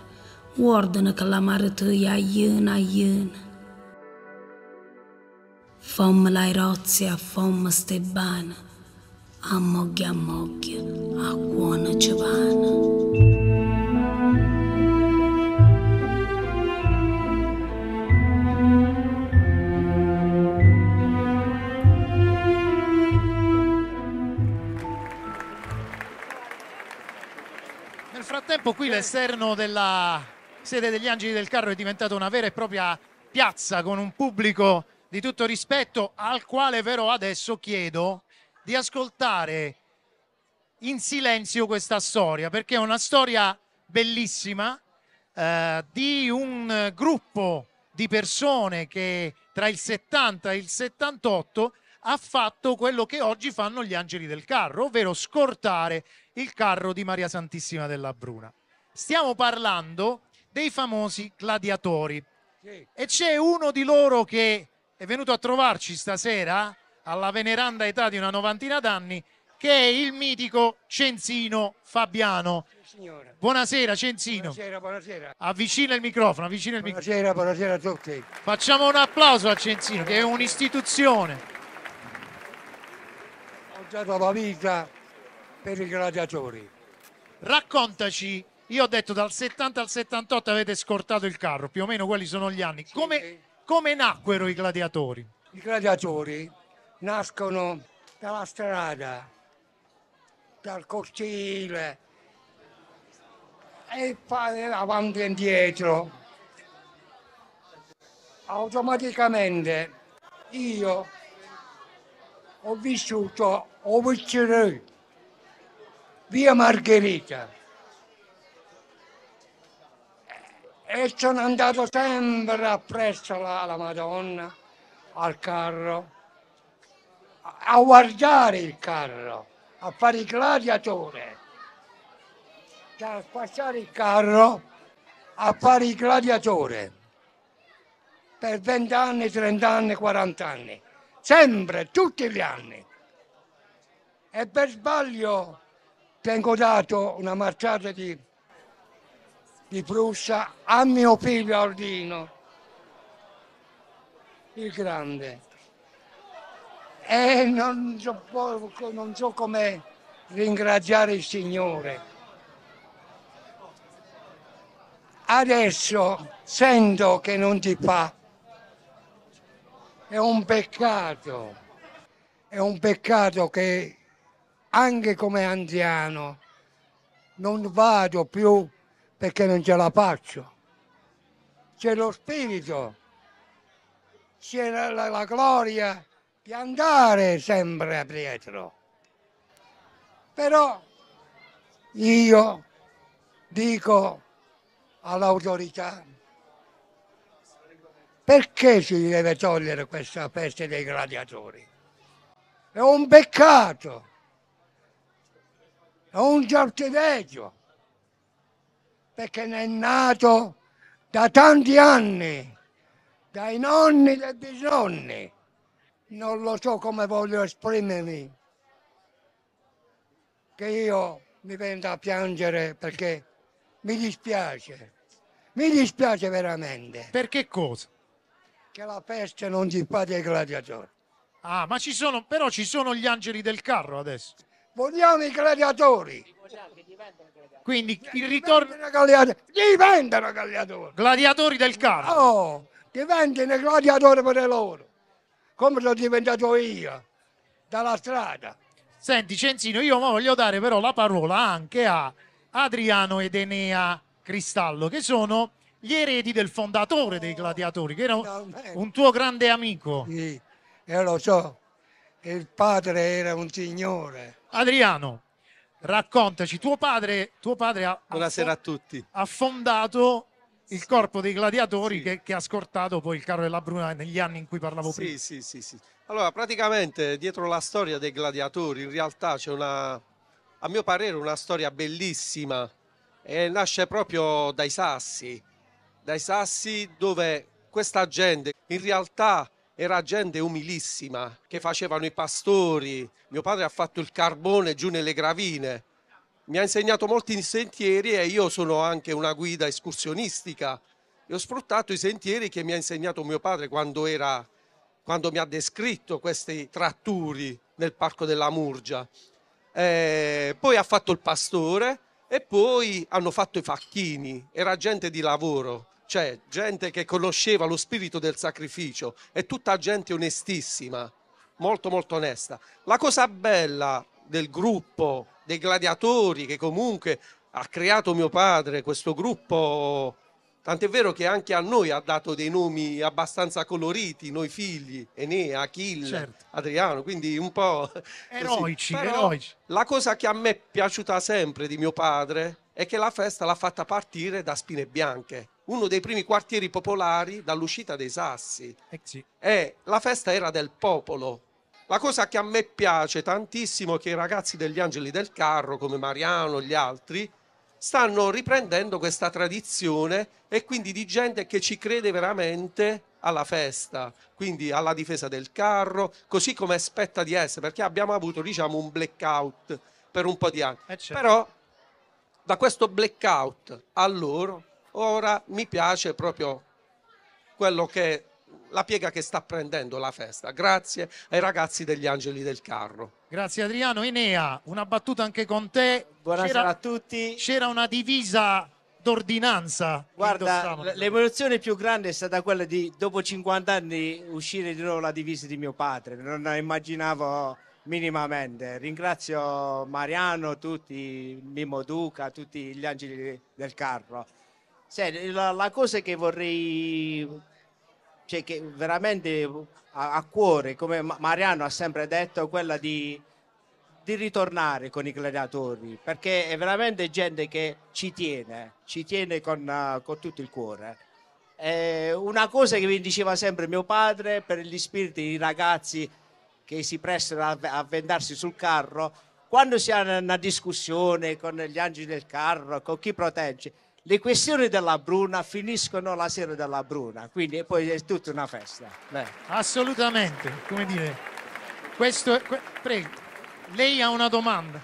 ordina che la mare tua aiena aiena. Fammi la rozia, fammi ste bene, a moglie a moglie, a buona giovane. frattempo qui eh. l'esterno della sede degli Angeli del Carro è diventata una vera e propria piazza con un pubblico di tutto rispetto al quale però adesso chiedo di ascoltare in silenzio questa storia perché è una storia bellissima eh, di un gruppo di persone che tra il 70 e il 78 ha fatto quello che oggi fanno gli angeli del carro, ovvero scortare il carro di Maria Santissima della Bruna. Stiamo parlando dei famosi gladiatori. E c'è uno di loro che è venuto a trovarci stasera alla veneranda età di una novantina d'anni, che è il mitico Cenzino Fabiano. Sì, buonasera Cenzino. Buonasera, buonasera. Avvicina il microfono, avvicina il microfono. Buonasera, buonasera a tutti. Facciamo un applauso a Cenzino, che è un'istituzione. Ho dato la vita per i gladiatori. Raccontaci, io ho detto dal 70 al 78 avete scortato il carro, più o meno quelli sono gli anni. Sì. Come, come nacquero i gladiatori? I gladiatori nascono dalla strada, dal cortile, e fare avanti e indietro. Automaticamente io ho vissuto, ho vissuto via Margherita. E sono andato sempre appresso alla Madonna, al carro, a guardare il carro, a fare il gladiatore, a spacciare il carro a fare il gladiatore per vent'anni, trent'anni, quarant'anni. sempre, tutti gli anni. E per sbaglio tengo dato una marciata di, di Prussa a mio figlio Aldino, il grande. E non so, non so come ringraziare il Signore. Adesso sento che non ti fa. È un peccato, è un peccato che anche come anziano, non vado più perché non ce la faccio. C'è lo spirito, c'è la, la, la gloria di andare sempre a Pietro. Però io dico all'autorità perché si deve togliere questa festa dei gladiatori? È un peccato è un sortilegio, perché ne è nato da tanti anni, dai nonni e bisnonni. Non lo so come voglio esprimermi, che io mi vengo a piangere perché mi dispiace, mi dispiace veramente. Perché cosa? Che la peste non si fa dei gladiatori. Ah, ma ci sono, però ci sono gli angeli del carro adesso vogliamo i gladiatori. Quindi il ritorno... Diventano gladiatori. Gladiatori del carro. Oh, diventano gladiatori per loro. Come sono diventato io, dalla strada. Senti Cenzino, io voglio dare però la parola anche a Adriano ed Enea Cristallo, che sono gli eredi del fondatore dei gladiatori, che era un, un tuo grande amico. Sì, io lo so, il padre era un signore Adriano, raccontaci, tuo padre, tuo padre ha, Buonasera a tutti. ha fondato il corpo dei gladiatori sì. che, che, ha scortato poi il carro della Bruna negli anni in cui parlavo sì, prima. Sì, sì, sì. Allora, praticamente dietro la storia dei gladiatori in realtà c'è una, a mio parere, una storia bellissima e nasce proprio dai sassi, dai sassi dove questa gente in realtà era gente umilissima che facevano i pastori. Mio padre ha fatto il carbone giù nelle gravine. Mi ha insegnato molti sentieri e io sono anche una guida escursionistica. E ho sfruttato i sentieri che mi ha insegnato mio padre quando, era, quando mi ha descritto questi tratturi nel parco della Murgia. Eh, poi ha fatto il pastore e poi hanno fatto i facchini. Era gente di lavoro cioè gente che conosceva lo spirito del sacrificio, è tutta gente onestissima, molto molto onesta. La cosa bella del gruppo dei gladiatori che comunque ha creato mio padre, questo gruppo, tant'è vero che anche a noi ha dato dei nomi abbastanza coloriti, noi figli, Enea, Achille, certo. Adriano, quindi un po' eroici, eroici. La cosa che a me è piaciuta sempre di mio padre è che la festa l'ha fatta partire da spine bianche uno dei primi quartieri popolari dall'uscita dei Sassi. Eh sì. E la festa era del popolo. La cosa che a me piace tantissimo è che i ragazzi degli Angeli del Carro, come Mariano e gli altri, stanno riprendendo questa tradizione e quindi di gente che ci crede veramente alla festa, quindi alla difesa del carro, così come spetta di essere, perché abbiamo avuto diciamo un blackout per un po' di anni. Eh certo. Però da questo blackout a loro Ora mi piace proprio quello che la piega che sta prendendo la festa. Grazie ai ragazzi degli Angeli del Carro. Grazie Adriano. Enea, una battuta anche con te. Buonasera a tutti. C'era una divisa d'ordinanza. Guarda, l'evoluzione più grande è stata quella di dopo 50 anni uscire di nuovo la divisa di mio padre. Non immaginavo minimamente. Ringrazio Mariano, tutti, Mimo Duca, tutti gli Angeli del Carro. Cioè, la, la, cosa che vorrei, cioè che veramente a, a, cuore, come Mariano ha sempre detto, è quella di, di ritornare con i gladiatori, perché è veramente gente che ci tiene, ci tiene con, con tutto il cuore. È una cosa che mi diceva sempre mio padre per gli spiriti di ragazzi che si prestano a, a vendarsi sul carro, quando si ha una discussione con gli angeli del carro, con chi protegge, le questioni della Bruna finiscono la sera della Bruna, quindi poi è tutta una festa. Beh. Assolutamente, come dire, questo è, que, prego, lei ha una domanda.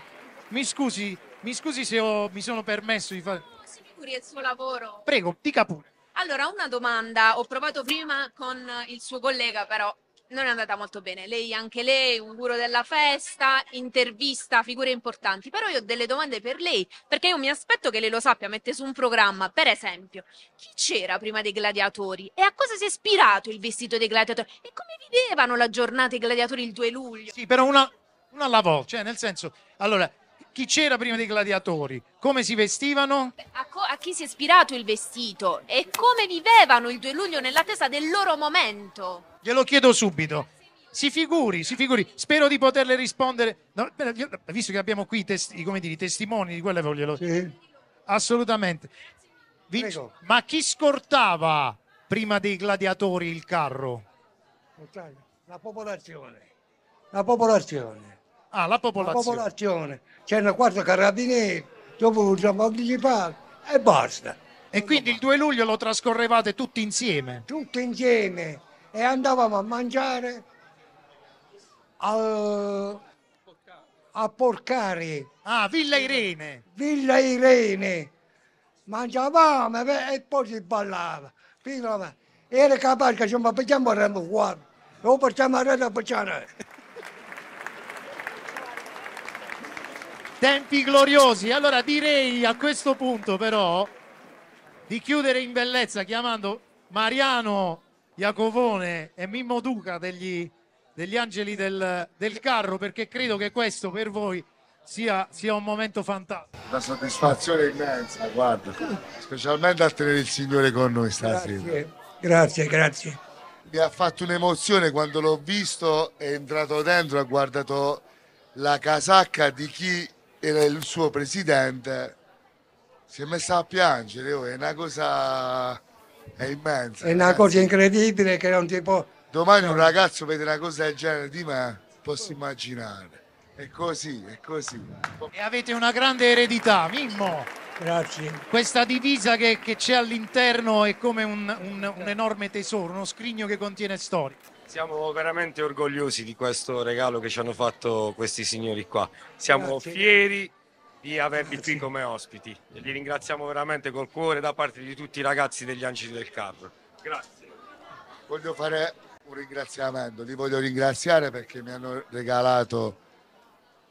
Mi scusi, mi scusi se ho, mi sono permesso di fare... Si figuri il suo lavoro. Prego, dica pure. Allora, una domanda, ho provato prima con il suo collega, però non è andata molto bene. Lei, anche lei, un auguro della festa, intervista, figure importanti. Però io ho delle domande per lei, perché io mi aspetto che lei lo sappia, mette su un programma. Per esempio, chi c'era prima dei gladiatori? E a cosa si è ispirato il vestito dei gladiatori? E come vivevano la giornata dei gladiatori il 2 luglio? Sì, però una, una alla volta, cioè nel senso... Allora, chi c'era prima dei gladiatori, come si vestivano? A, a, chi si è ispirato il vestito e come vivevano il 2 luglio nella testa del loro momento? Glielo chiedo subito. Si figuri, si figuri, spero di poterle rispondere, no, visto che abbiamo qui testi, dire, i testimoni di quelle voglio... Sì. Assolutamente. Vinci, ma chi scortava prima dei gladiatori il carro? La popolazione. La popolazione. Ah, la popolazione. La popolazione. C'è una quarta carabinieri, dopo usciamo anticipare e basta. E quindi il 2 luglio lo trascorrevate tutti insieme? Tutti insieme e andavamo a mangiare a, a Porcari. Ah, Villa Irene. Villa Irene. Mangiavamo e poi si ballava. Era capace che ci prendiamo a Lo portiamo a Remo a Baccianare. Tempi gloriosi. Allora direi a questo punto però di chiudere in bellezza chiamando Mariano Iacovone e Mimmo Duca degli, degli Angeli del, del, Carro perché credo che questo per voi sia, sia un momento fantastico. La soddisfazione immensa, guarda, specialmente a tenere il Signore con noi stasera. Grazie, grazie. grazie. Mi ha fatto un'emozione quando l'ho visto, è entrato dentro, ha guardato la casacca di chi era il suo presidente, si è messa a piangere, oh, è una cosa è immensa. È una cosa incredibile che non ti può... Domani un ragazzo vede una cosa del genere di me, posso immaginare. È così, è così. E avete una grande eredità, Mimmo. Grazie. Questa divisa che, che c'è all'interno è come un, un, un enorme tesoro, uno scrigno che contiene storie. Siamo veramente orgogliosi di questo regalo che ci hanno fatto questi signori qua. Siamo Grazie. fieri di avervi Grazie. qui come ospiti. Li ringraziamo veramente col cuore da parte di tutti i ragazzi degli Angeli del Carro. Grazie. Voglio fare un ringraziamento, li voglio ringraziare perché mi hanno regalato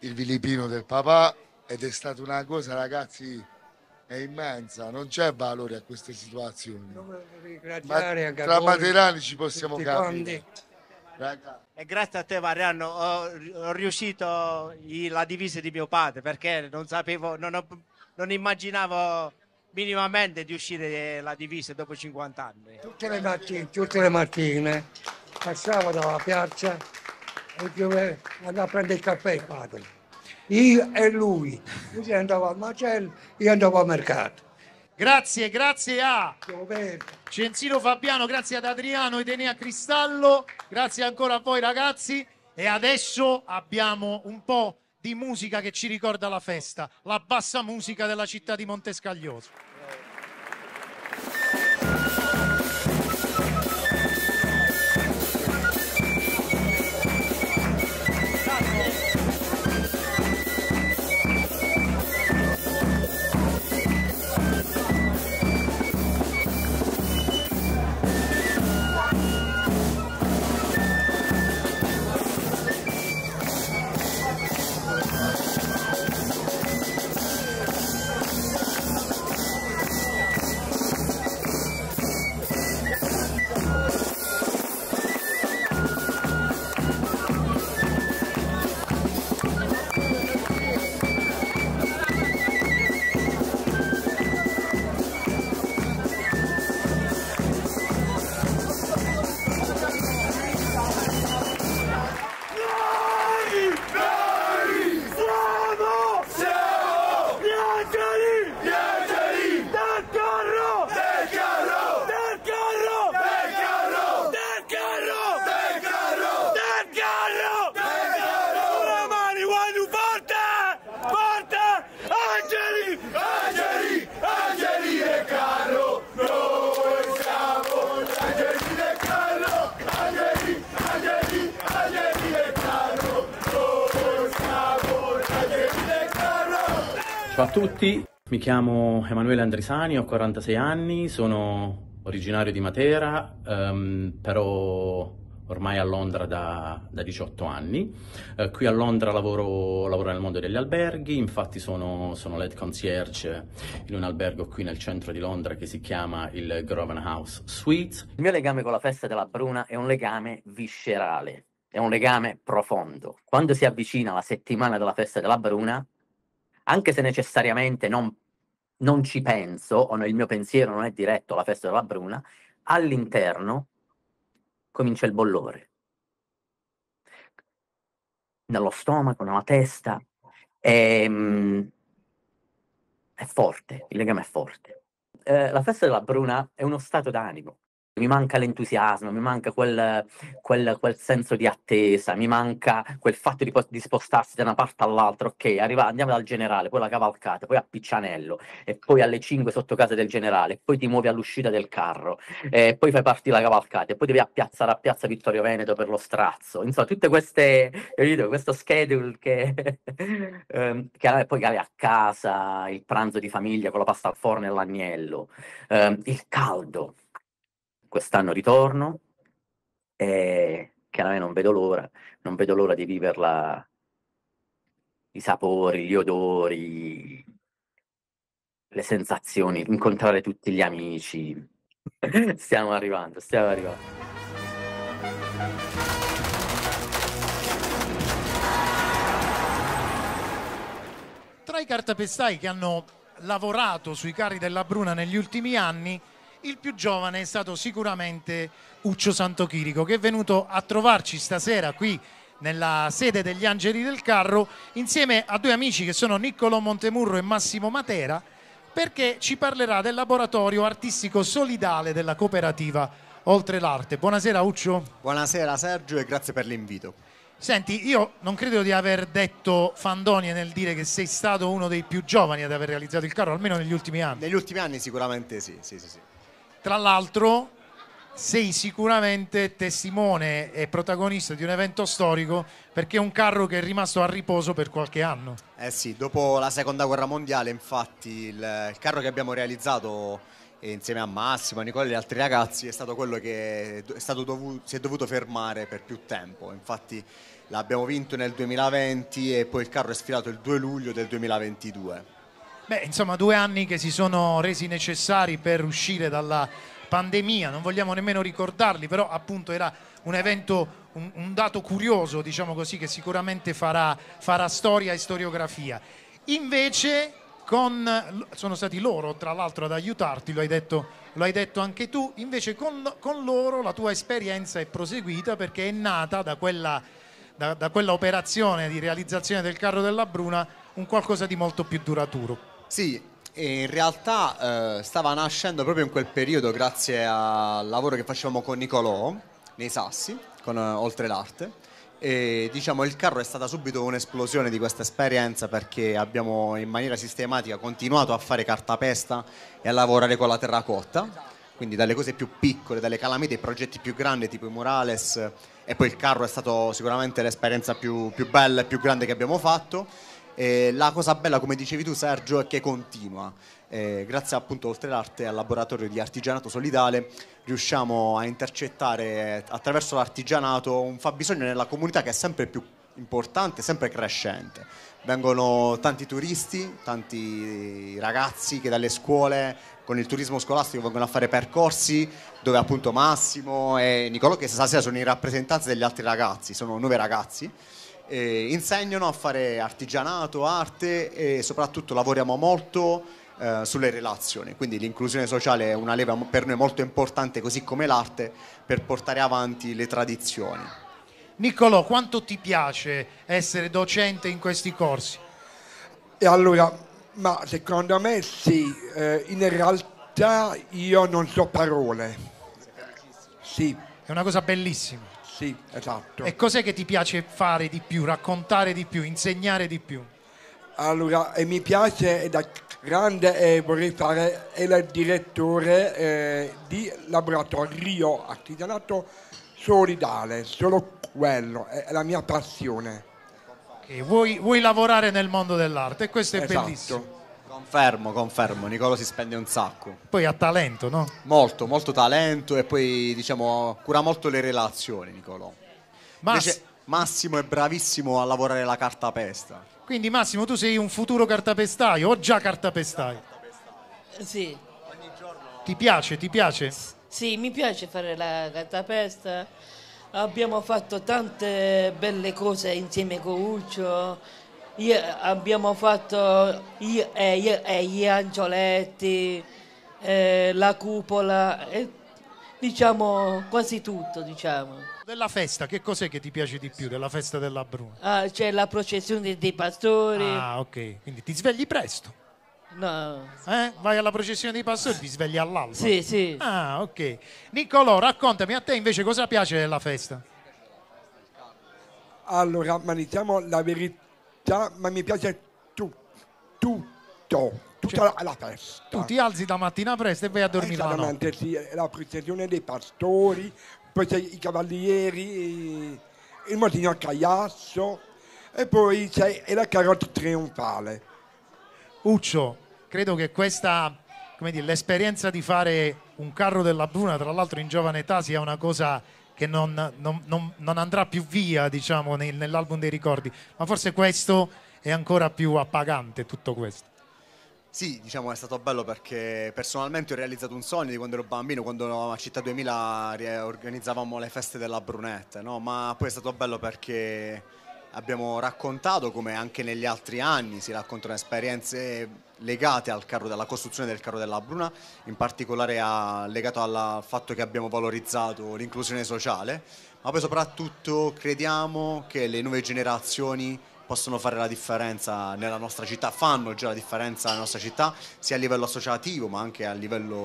il vilipino del papà ed è stata una cosa, ragazzi, è immensa, non c'è valore a queste situazioni. Ma tra materani ci possiamo capire. Quanti. E grazie a te Mariano ho, ho riuscito i, la divisa di mio padre perché non sapevo, non, ho, non immaginavo minimamente di uscire la divisa dopo 50 anni. Tutte le mattine, tutte le mattine passavo dalla piazza e piove, andavo a prendere il caffè il padre. Io e lui, lui andava al macello, io andavo al mercato. Grazie, grazie a Censino Fabiano, grazie ad Adriano Edenea Cristallo, grazie ancora a voi ragazzi e adesso abbiamo un po' di musica che ci ricorda la festa, la bassa musica della città di Montescaglioso. Ciao a tutti, mi chiamo Emanuele Andrisani, ho 46 anni, sono originario di Matera, um, però ormai a Londra da, da 18 anni. Uh, qui a Londra lavoro, lavoro, nel mondo degli alberghi, infatti sono, sono, lead concierge in un albergo qui nel centro di Londra che si chiama il Groven House Suites. Il mio legame con la festa della Bruna è un legame viscerale, è un legame profondo. Quando si avvicina la settimana della festa della Bruna, anche se necessariamente non, non ci penso, o il mio pensiero non è diretto alla festa della Bruna, all'interno comincia il bollore. Nello stomaco, nella testa, è, ehm, è forte, il legame è forte. Eh, la festa della Bruna è uno stato d'animo, mi manca l'entusiasmo, mi manca quel, quel, quel, senso di attesa, mi manca quel fatto di, di spostarsi da una parte all'altra, ok, arriva, andiamo dal generale, poi la cavalcata, poi a Piccianello, e poi alle 5 sotto casa del generale, poi ti muovi all'uscita del carro, e poi fai partire la cavalcata, e poi devi appiazzare a piazza Vittorio Veneto per lo strazzo, insomma tutte queste, capito, questo schedule che, ehm, che poi avevi a casa, il pranzo di famiglia con la pasta al forno e l'agnello, ehm, il caldo quest'anno ritorno e chiaramente non vedo l'ora, non vedo l'ora di viverla, i sapori, gli odori, le sensazioni, incontrare tutti gli amici. stiamo arrivando, stiamo arrivando. Tra i cartapestai che hanno lavorato sui carri della Bruna negli ultimi anni il più giovane è stato sicuramente Uccio Santochirico che è venuto a trovarci stasera qui nella sede degli Angeli del Carro insieme a due amici che sono Niccolo Montemurro e Massimo Matera perché ci parlerà del laboratorio artistico solidale della cooperativa Oltre l'Arte. Buonasera Uccio. Buonasera Sergio e grazie per l'invito. Senti, io non credo di aver detto fandonie nel dire che sei stato uno dei più giovani ad aver realizzato il carro, almeno negli ultimi anni. Negli ultimi anni sicuramente sì, sì, sì. sì. Tra l'altro sei sicuramente testimone e protagonista di un evento storico perché è un carro che è rimasto a riposo per qualche anno. Eh sì, dopo la seconda guerra mondiale infatti il, il carro che abbiamo realizzato insieme a Massimo, a Nicole e agli altri ragazzi è stato quello che è stato dovuto, si è dovuto fermare per più tempo. Infatti l'abbiamo vinto nel 2020 e poi il carro è sfilato il 2 luglio del 2022. Beh, insomma, due anni che si sono resi necessari per uscire dalla pandemia, non vogliamo nemmeno ricordarli, però appunto era un evento, un, un dato curioso, diciamo così, che sicuramente farà, farà storia e storiografia. Invece con, sono stati loro tra l'altro ad aiutarti, lo hai, detto, lo hai detto, anche tu, invece con, con loro la tua esperienza è proseguita perché è nata da quella, da, da quella operazione di realizzazione del carro della Bruna un qualcosa di molto più duraturo. Sì, in realtà eh, stava nascendo proprio in quel periodo grazie al lavoro che facevamo con Nicolò nei Sassi, con eh, Oltre l'Arte. E diciamo il carro è stata subito un'esplosione di questa esperienza perché abbiamo in maniera sistematica continuato a fare cartapesta e a lavorare con la terracotta quindi dalle cose più piccole, dalle calamite ai progetti più grandi tipo i murales e poi il carro è stato sicuramente l'esperienza più, più bella e più grande che abbiamo fatto eh, la cosa bella, come dicevi tu Sergio, è che continua. Eh, grazie appunto oltre l'arte al laboratorio di artigianato solidale riusciamo a intercettare eh, attraverso l'artigianato un fabbisogno nella comunità che è sempre più importante, sempre crescente. Vengono tanti turisti, tanti ragazzi che dalle scuole con il turismo scolastico vengono a fare percorsi dove appunto Massimo e Nicolò che stasera sono in rappresentanza degli altri ragazzi, sono nove ragazzi eh, insegnano a fare artigianato, arte e soprattutto lavoriamo molto eh, sulle relazioni, quindi l'inclusione sociale è una leva per noi molto importante così come l'arte per portare avanti le tradizioni. Niccolò, quanto ti piace essere docente in questi corsi? E allora, ma secondo me sì, eh, in realtà io non so parole. Sì. È una cosa bellissima. Sì, esatto. E cos'è che ti piace fare di più, raccontare di più, insegnare di più? Allora, mi piace da grande e eh, vorrei fare il direttore eh, di laboratorio artigianato solidale, solo quello, è la mia passione. Okay, vuoi, vuoi lavorare nel mondo dell'arte e questo è esatto. bellissimo. Confermo, confermo, Nicolo si spende un sacco. Poi ha talento, no? Molto, molto talento e poi diciamo cura molto le relazioni Nicolo. Mas- Invece Massimo è bravissimo a lavorare la cartapesta. Quindi Massimo tu sei un futuro cartapestaio o già cartapestaio? Sì. Ogni giorno... Ti piace, ti piace? sì, mi piace fare la cartapesta. Abbiamo fatto tante belle cose insieme con Uccio eh, abbiamo fatto gli, eh, eh, gli angioletti, eh, la cupola, eh, diciamo quasi tutto. Diciamo. Della festa, che cos'è che ti piace di più della festa della Bruna? Ah, c'è la processione dei pastori. Ah, ok, quindi ti svegli presto. No. Eh? Vai alla processione dei pastori, ti svegli all'alba. Sì, sì. Ah, ok. Niccolò, raccontami a te invece cosa piace della festa. Allora, ma diciamo la verità tutta, ma mi piace tu, tutto, tutta cioè, la, la, festa. Tu ti alzi da mattina presto e vai a dormire Esattamente, sì, la processione dei pastori, poi c'è i cavalieri, il Martino Cagliasso e poi c'è la carota trionfale. Uccio, credo che questa, come dire, l'esperienza di fare un carro della Bruna, tra l'altro in giovane età, sia una cosa che non, non, non, non andrà più via diciamo, nel, nell'album dei ricordi, ma forse questo è ancora più appagante tutto questo. Sì, diciamo è stato bello perché personalmente ho realizzato un sogno di quando ero bambino, quando a Città 2000 organizzavamo le feste della Brunette, no? ma poi è stato bello perché abbiamo raccontato come anche negli altri anni si raccontano esperienze legate al carro, alla costruzione del carro della Bruna, in particolare a, legato al fatto che abbiamo valorizzato l'inclusione sociale, ma poi soprattutto crediamo che le nuove generazioni possono fare la differenza nella nostra città, fanno già la differenza nella nostra città, sia a livello associativo ma anche a livello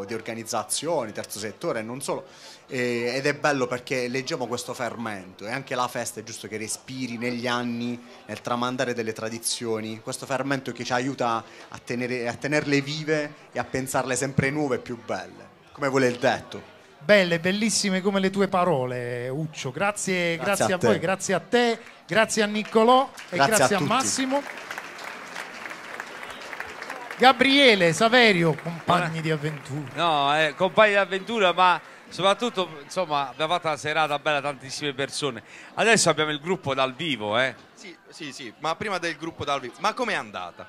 oh, di organizzazioni, terzo settore e non solo. E, ed è bello perché leggiamo questo fermento e anche la festa è giusto che respiri negli anni, nel tramandare delle tradizioni, questo fermento che ci aiuta a, tenere, a tenerle vive e a pensarle sempre nuove e più belle, come vuole il detto belle, bellissime come le tue parole, Uccio. Grazie, grazie, grazie a, a voi, grazie a te, grazie a Niccolò e grazie, grazie a, a Massimo. Gabriele, Saverio, compagni di avventura. No, eh, compagni di avventura, ma soprattutto insomma, abbiamo fatto una serata bella tantissime persone. Adesso abbiamo il gruppo dal vivo, eh. Sì, sì, sì, ma prima del gruppo dal vivo, ma com'è andata?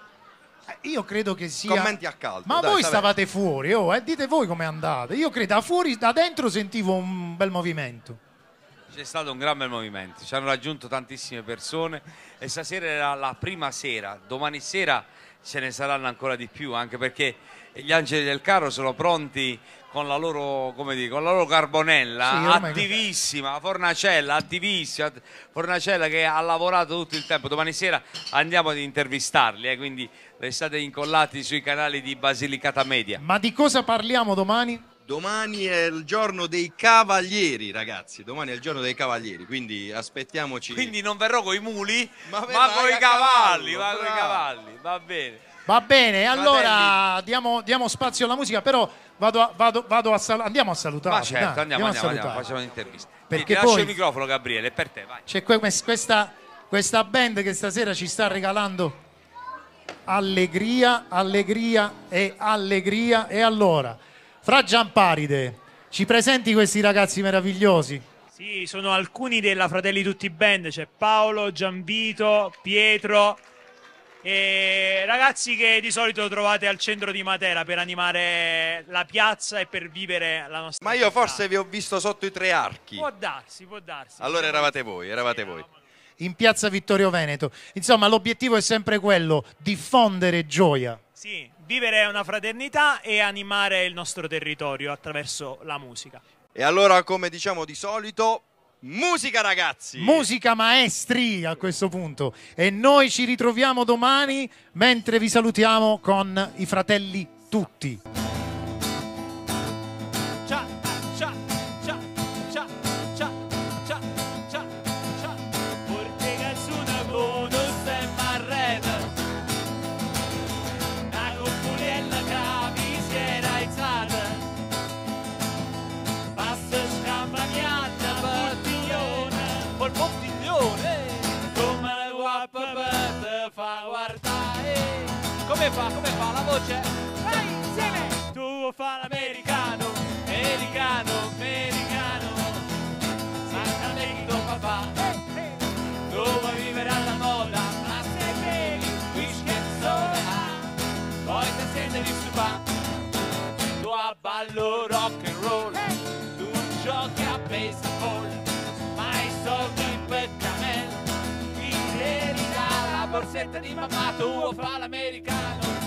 Eh, io credo che sia. Commenti a caldo. Ma dai, voi stavate fuori, oh, eh? dite voi com'è andata. Io credo da fuori, da dentro sentivo un bel movimento. C'è stato un gran bel movimento, ci hanno raggiunto tantissime persone e stasera era la prima sera, domani sera ce ne saranno ancora di più, anche perché gli angeli del carro sono pronti con la loro, come dico, con la loro carbonella, sì, attivissima, che... Fornacella, attivissima, Fornacella che ha lavorato tutto il tempo, domani sera andiamo ad intervistarli, eh, quindi restate incollati sui canali di Basilicata Media. Ma di cosa parliamo domani? Domani è il giorno dei cavalieri, ragazzi. Domani è il giorno dei cavalieri, quindi aspettiamoci. Quindi non verrò con i muli, ma, ma con i cavalli, cavallo, ma con i cavalli, va bene. Va bene, allora diamo, diamo, spazio alla musica, però vado a, vado, vado a sal- andiamo a salutarci. Certo, dai, andiamo, andiamo, andiamo, facciamo un'intervista. Perché Ti lascio il microfono Gabriele, è per te, vai. C'è questa, questa band che stasera ci sta regalando allegria, allegria e allegria. E allora, fra Giamparide, ci presenti questi ragazzi meravigliosi? Sì, sono alcuni della Fratelli Tutti Band, c'è Paolo, Gianvito, Pietro, e ragazzi che di solito trovate al centro di Matera per animare la piazza e per vivere la nostra Ma io città. forse vi ho visto sotto i tre archi. Può darsi, può darsi. Allora eravate voi, eravate voi. In piazza Vittorio Veneto. Insomma, l'obiettivo è sempre quello, diffondere gioia. Sì, vivere una fraternità e animare il nostro territorio attraverso la musica. E allora, come diciamo di solito, Musica ragazzi! Musica maestri a questo punto e noi ci ritroviamo domani mentre vi salutiamo con i fratelli tutti. come fa, come fa la voce? Vai insieme! Tu fa l'americano, americano, americano, Santa Lei tuo papà, tu vuoi vivere alla moda, ma se bevi whisky e soda, poi se siete di stupa, tu a ballo rock and roll, tu giochi a baseball. borsetta di mamma tuo fa l'americano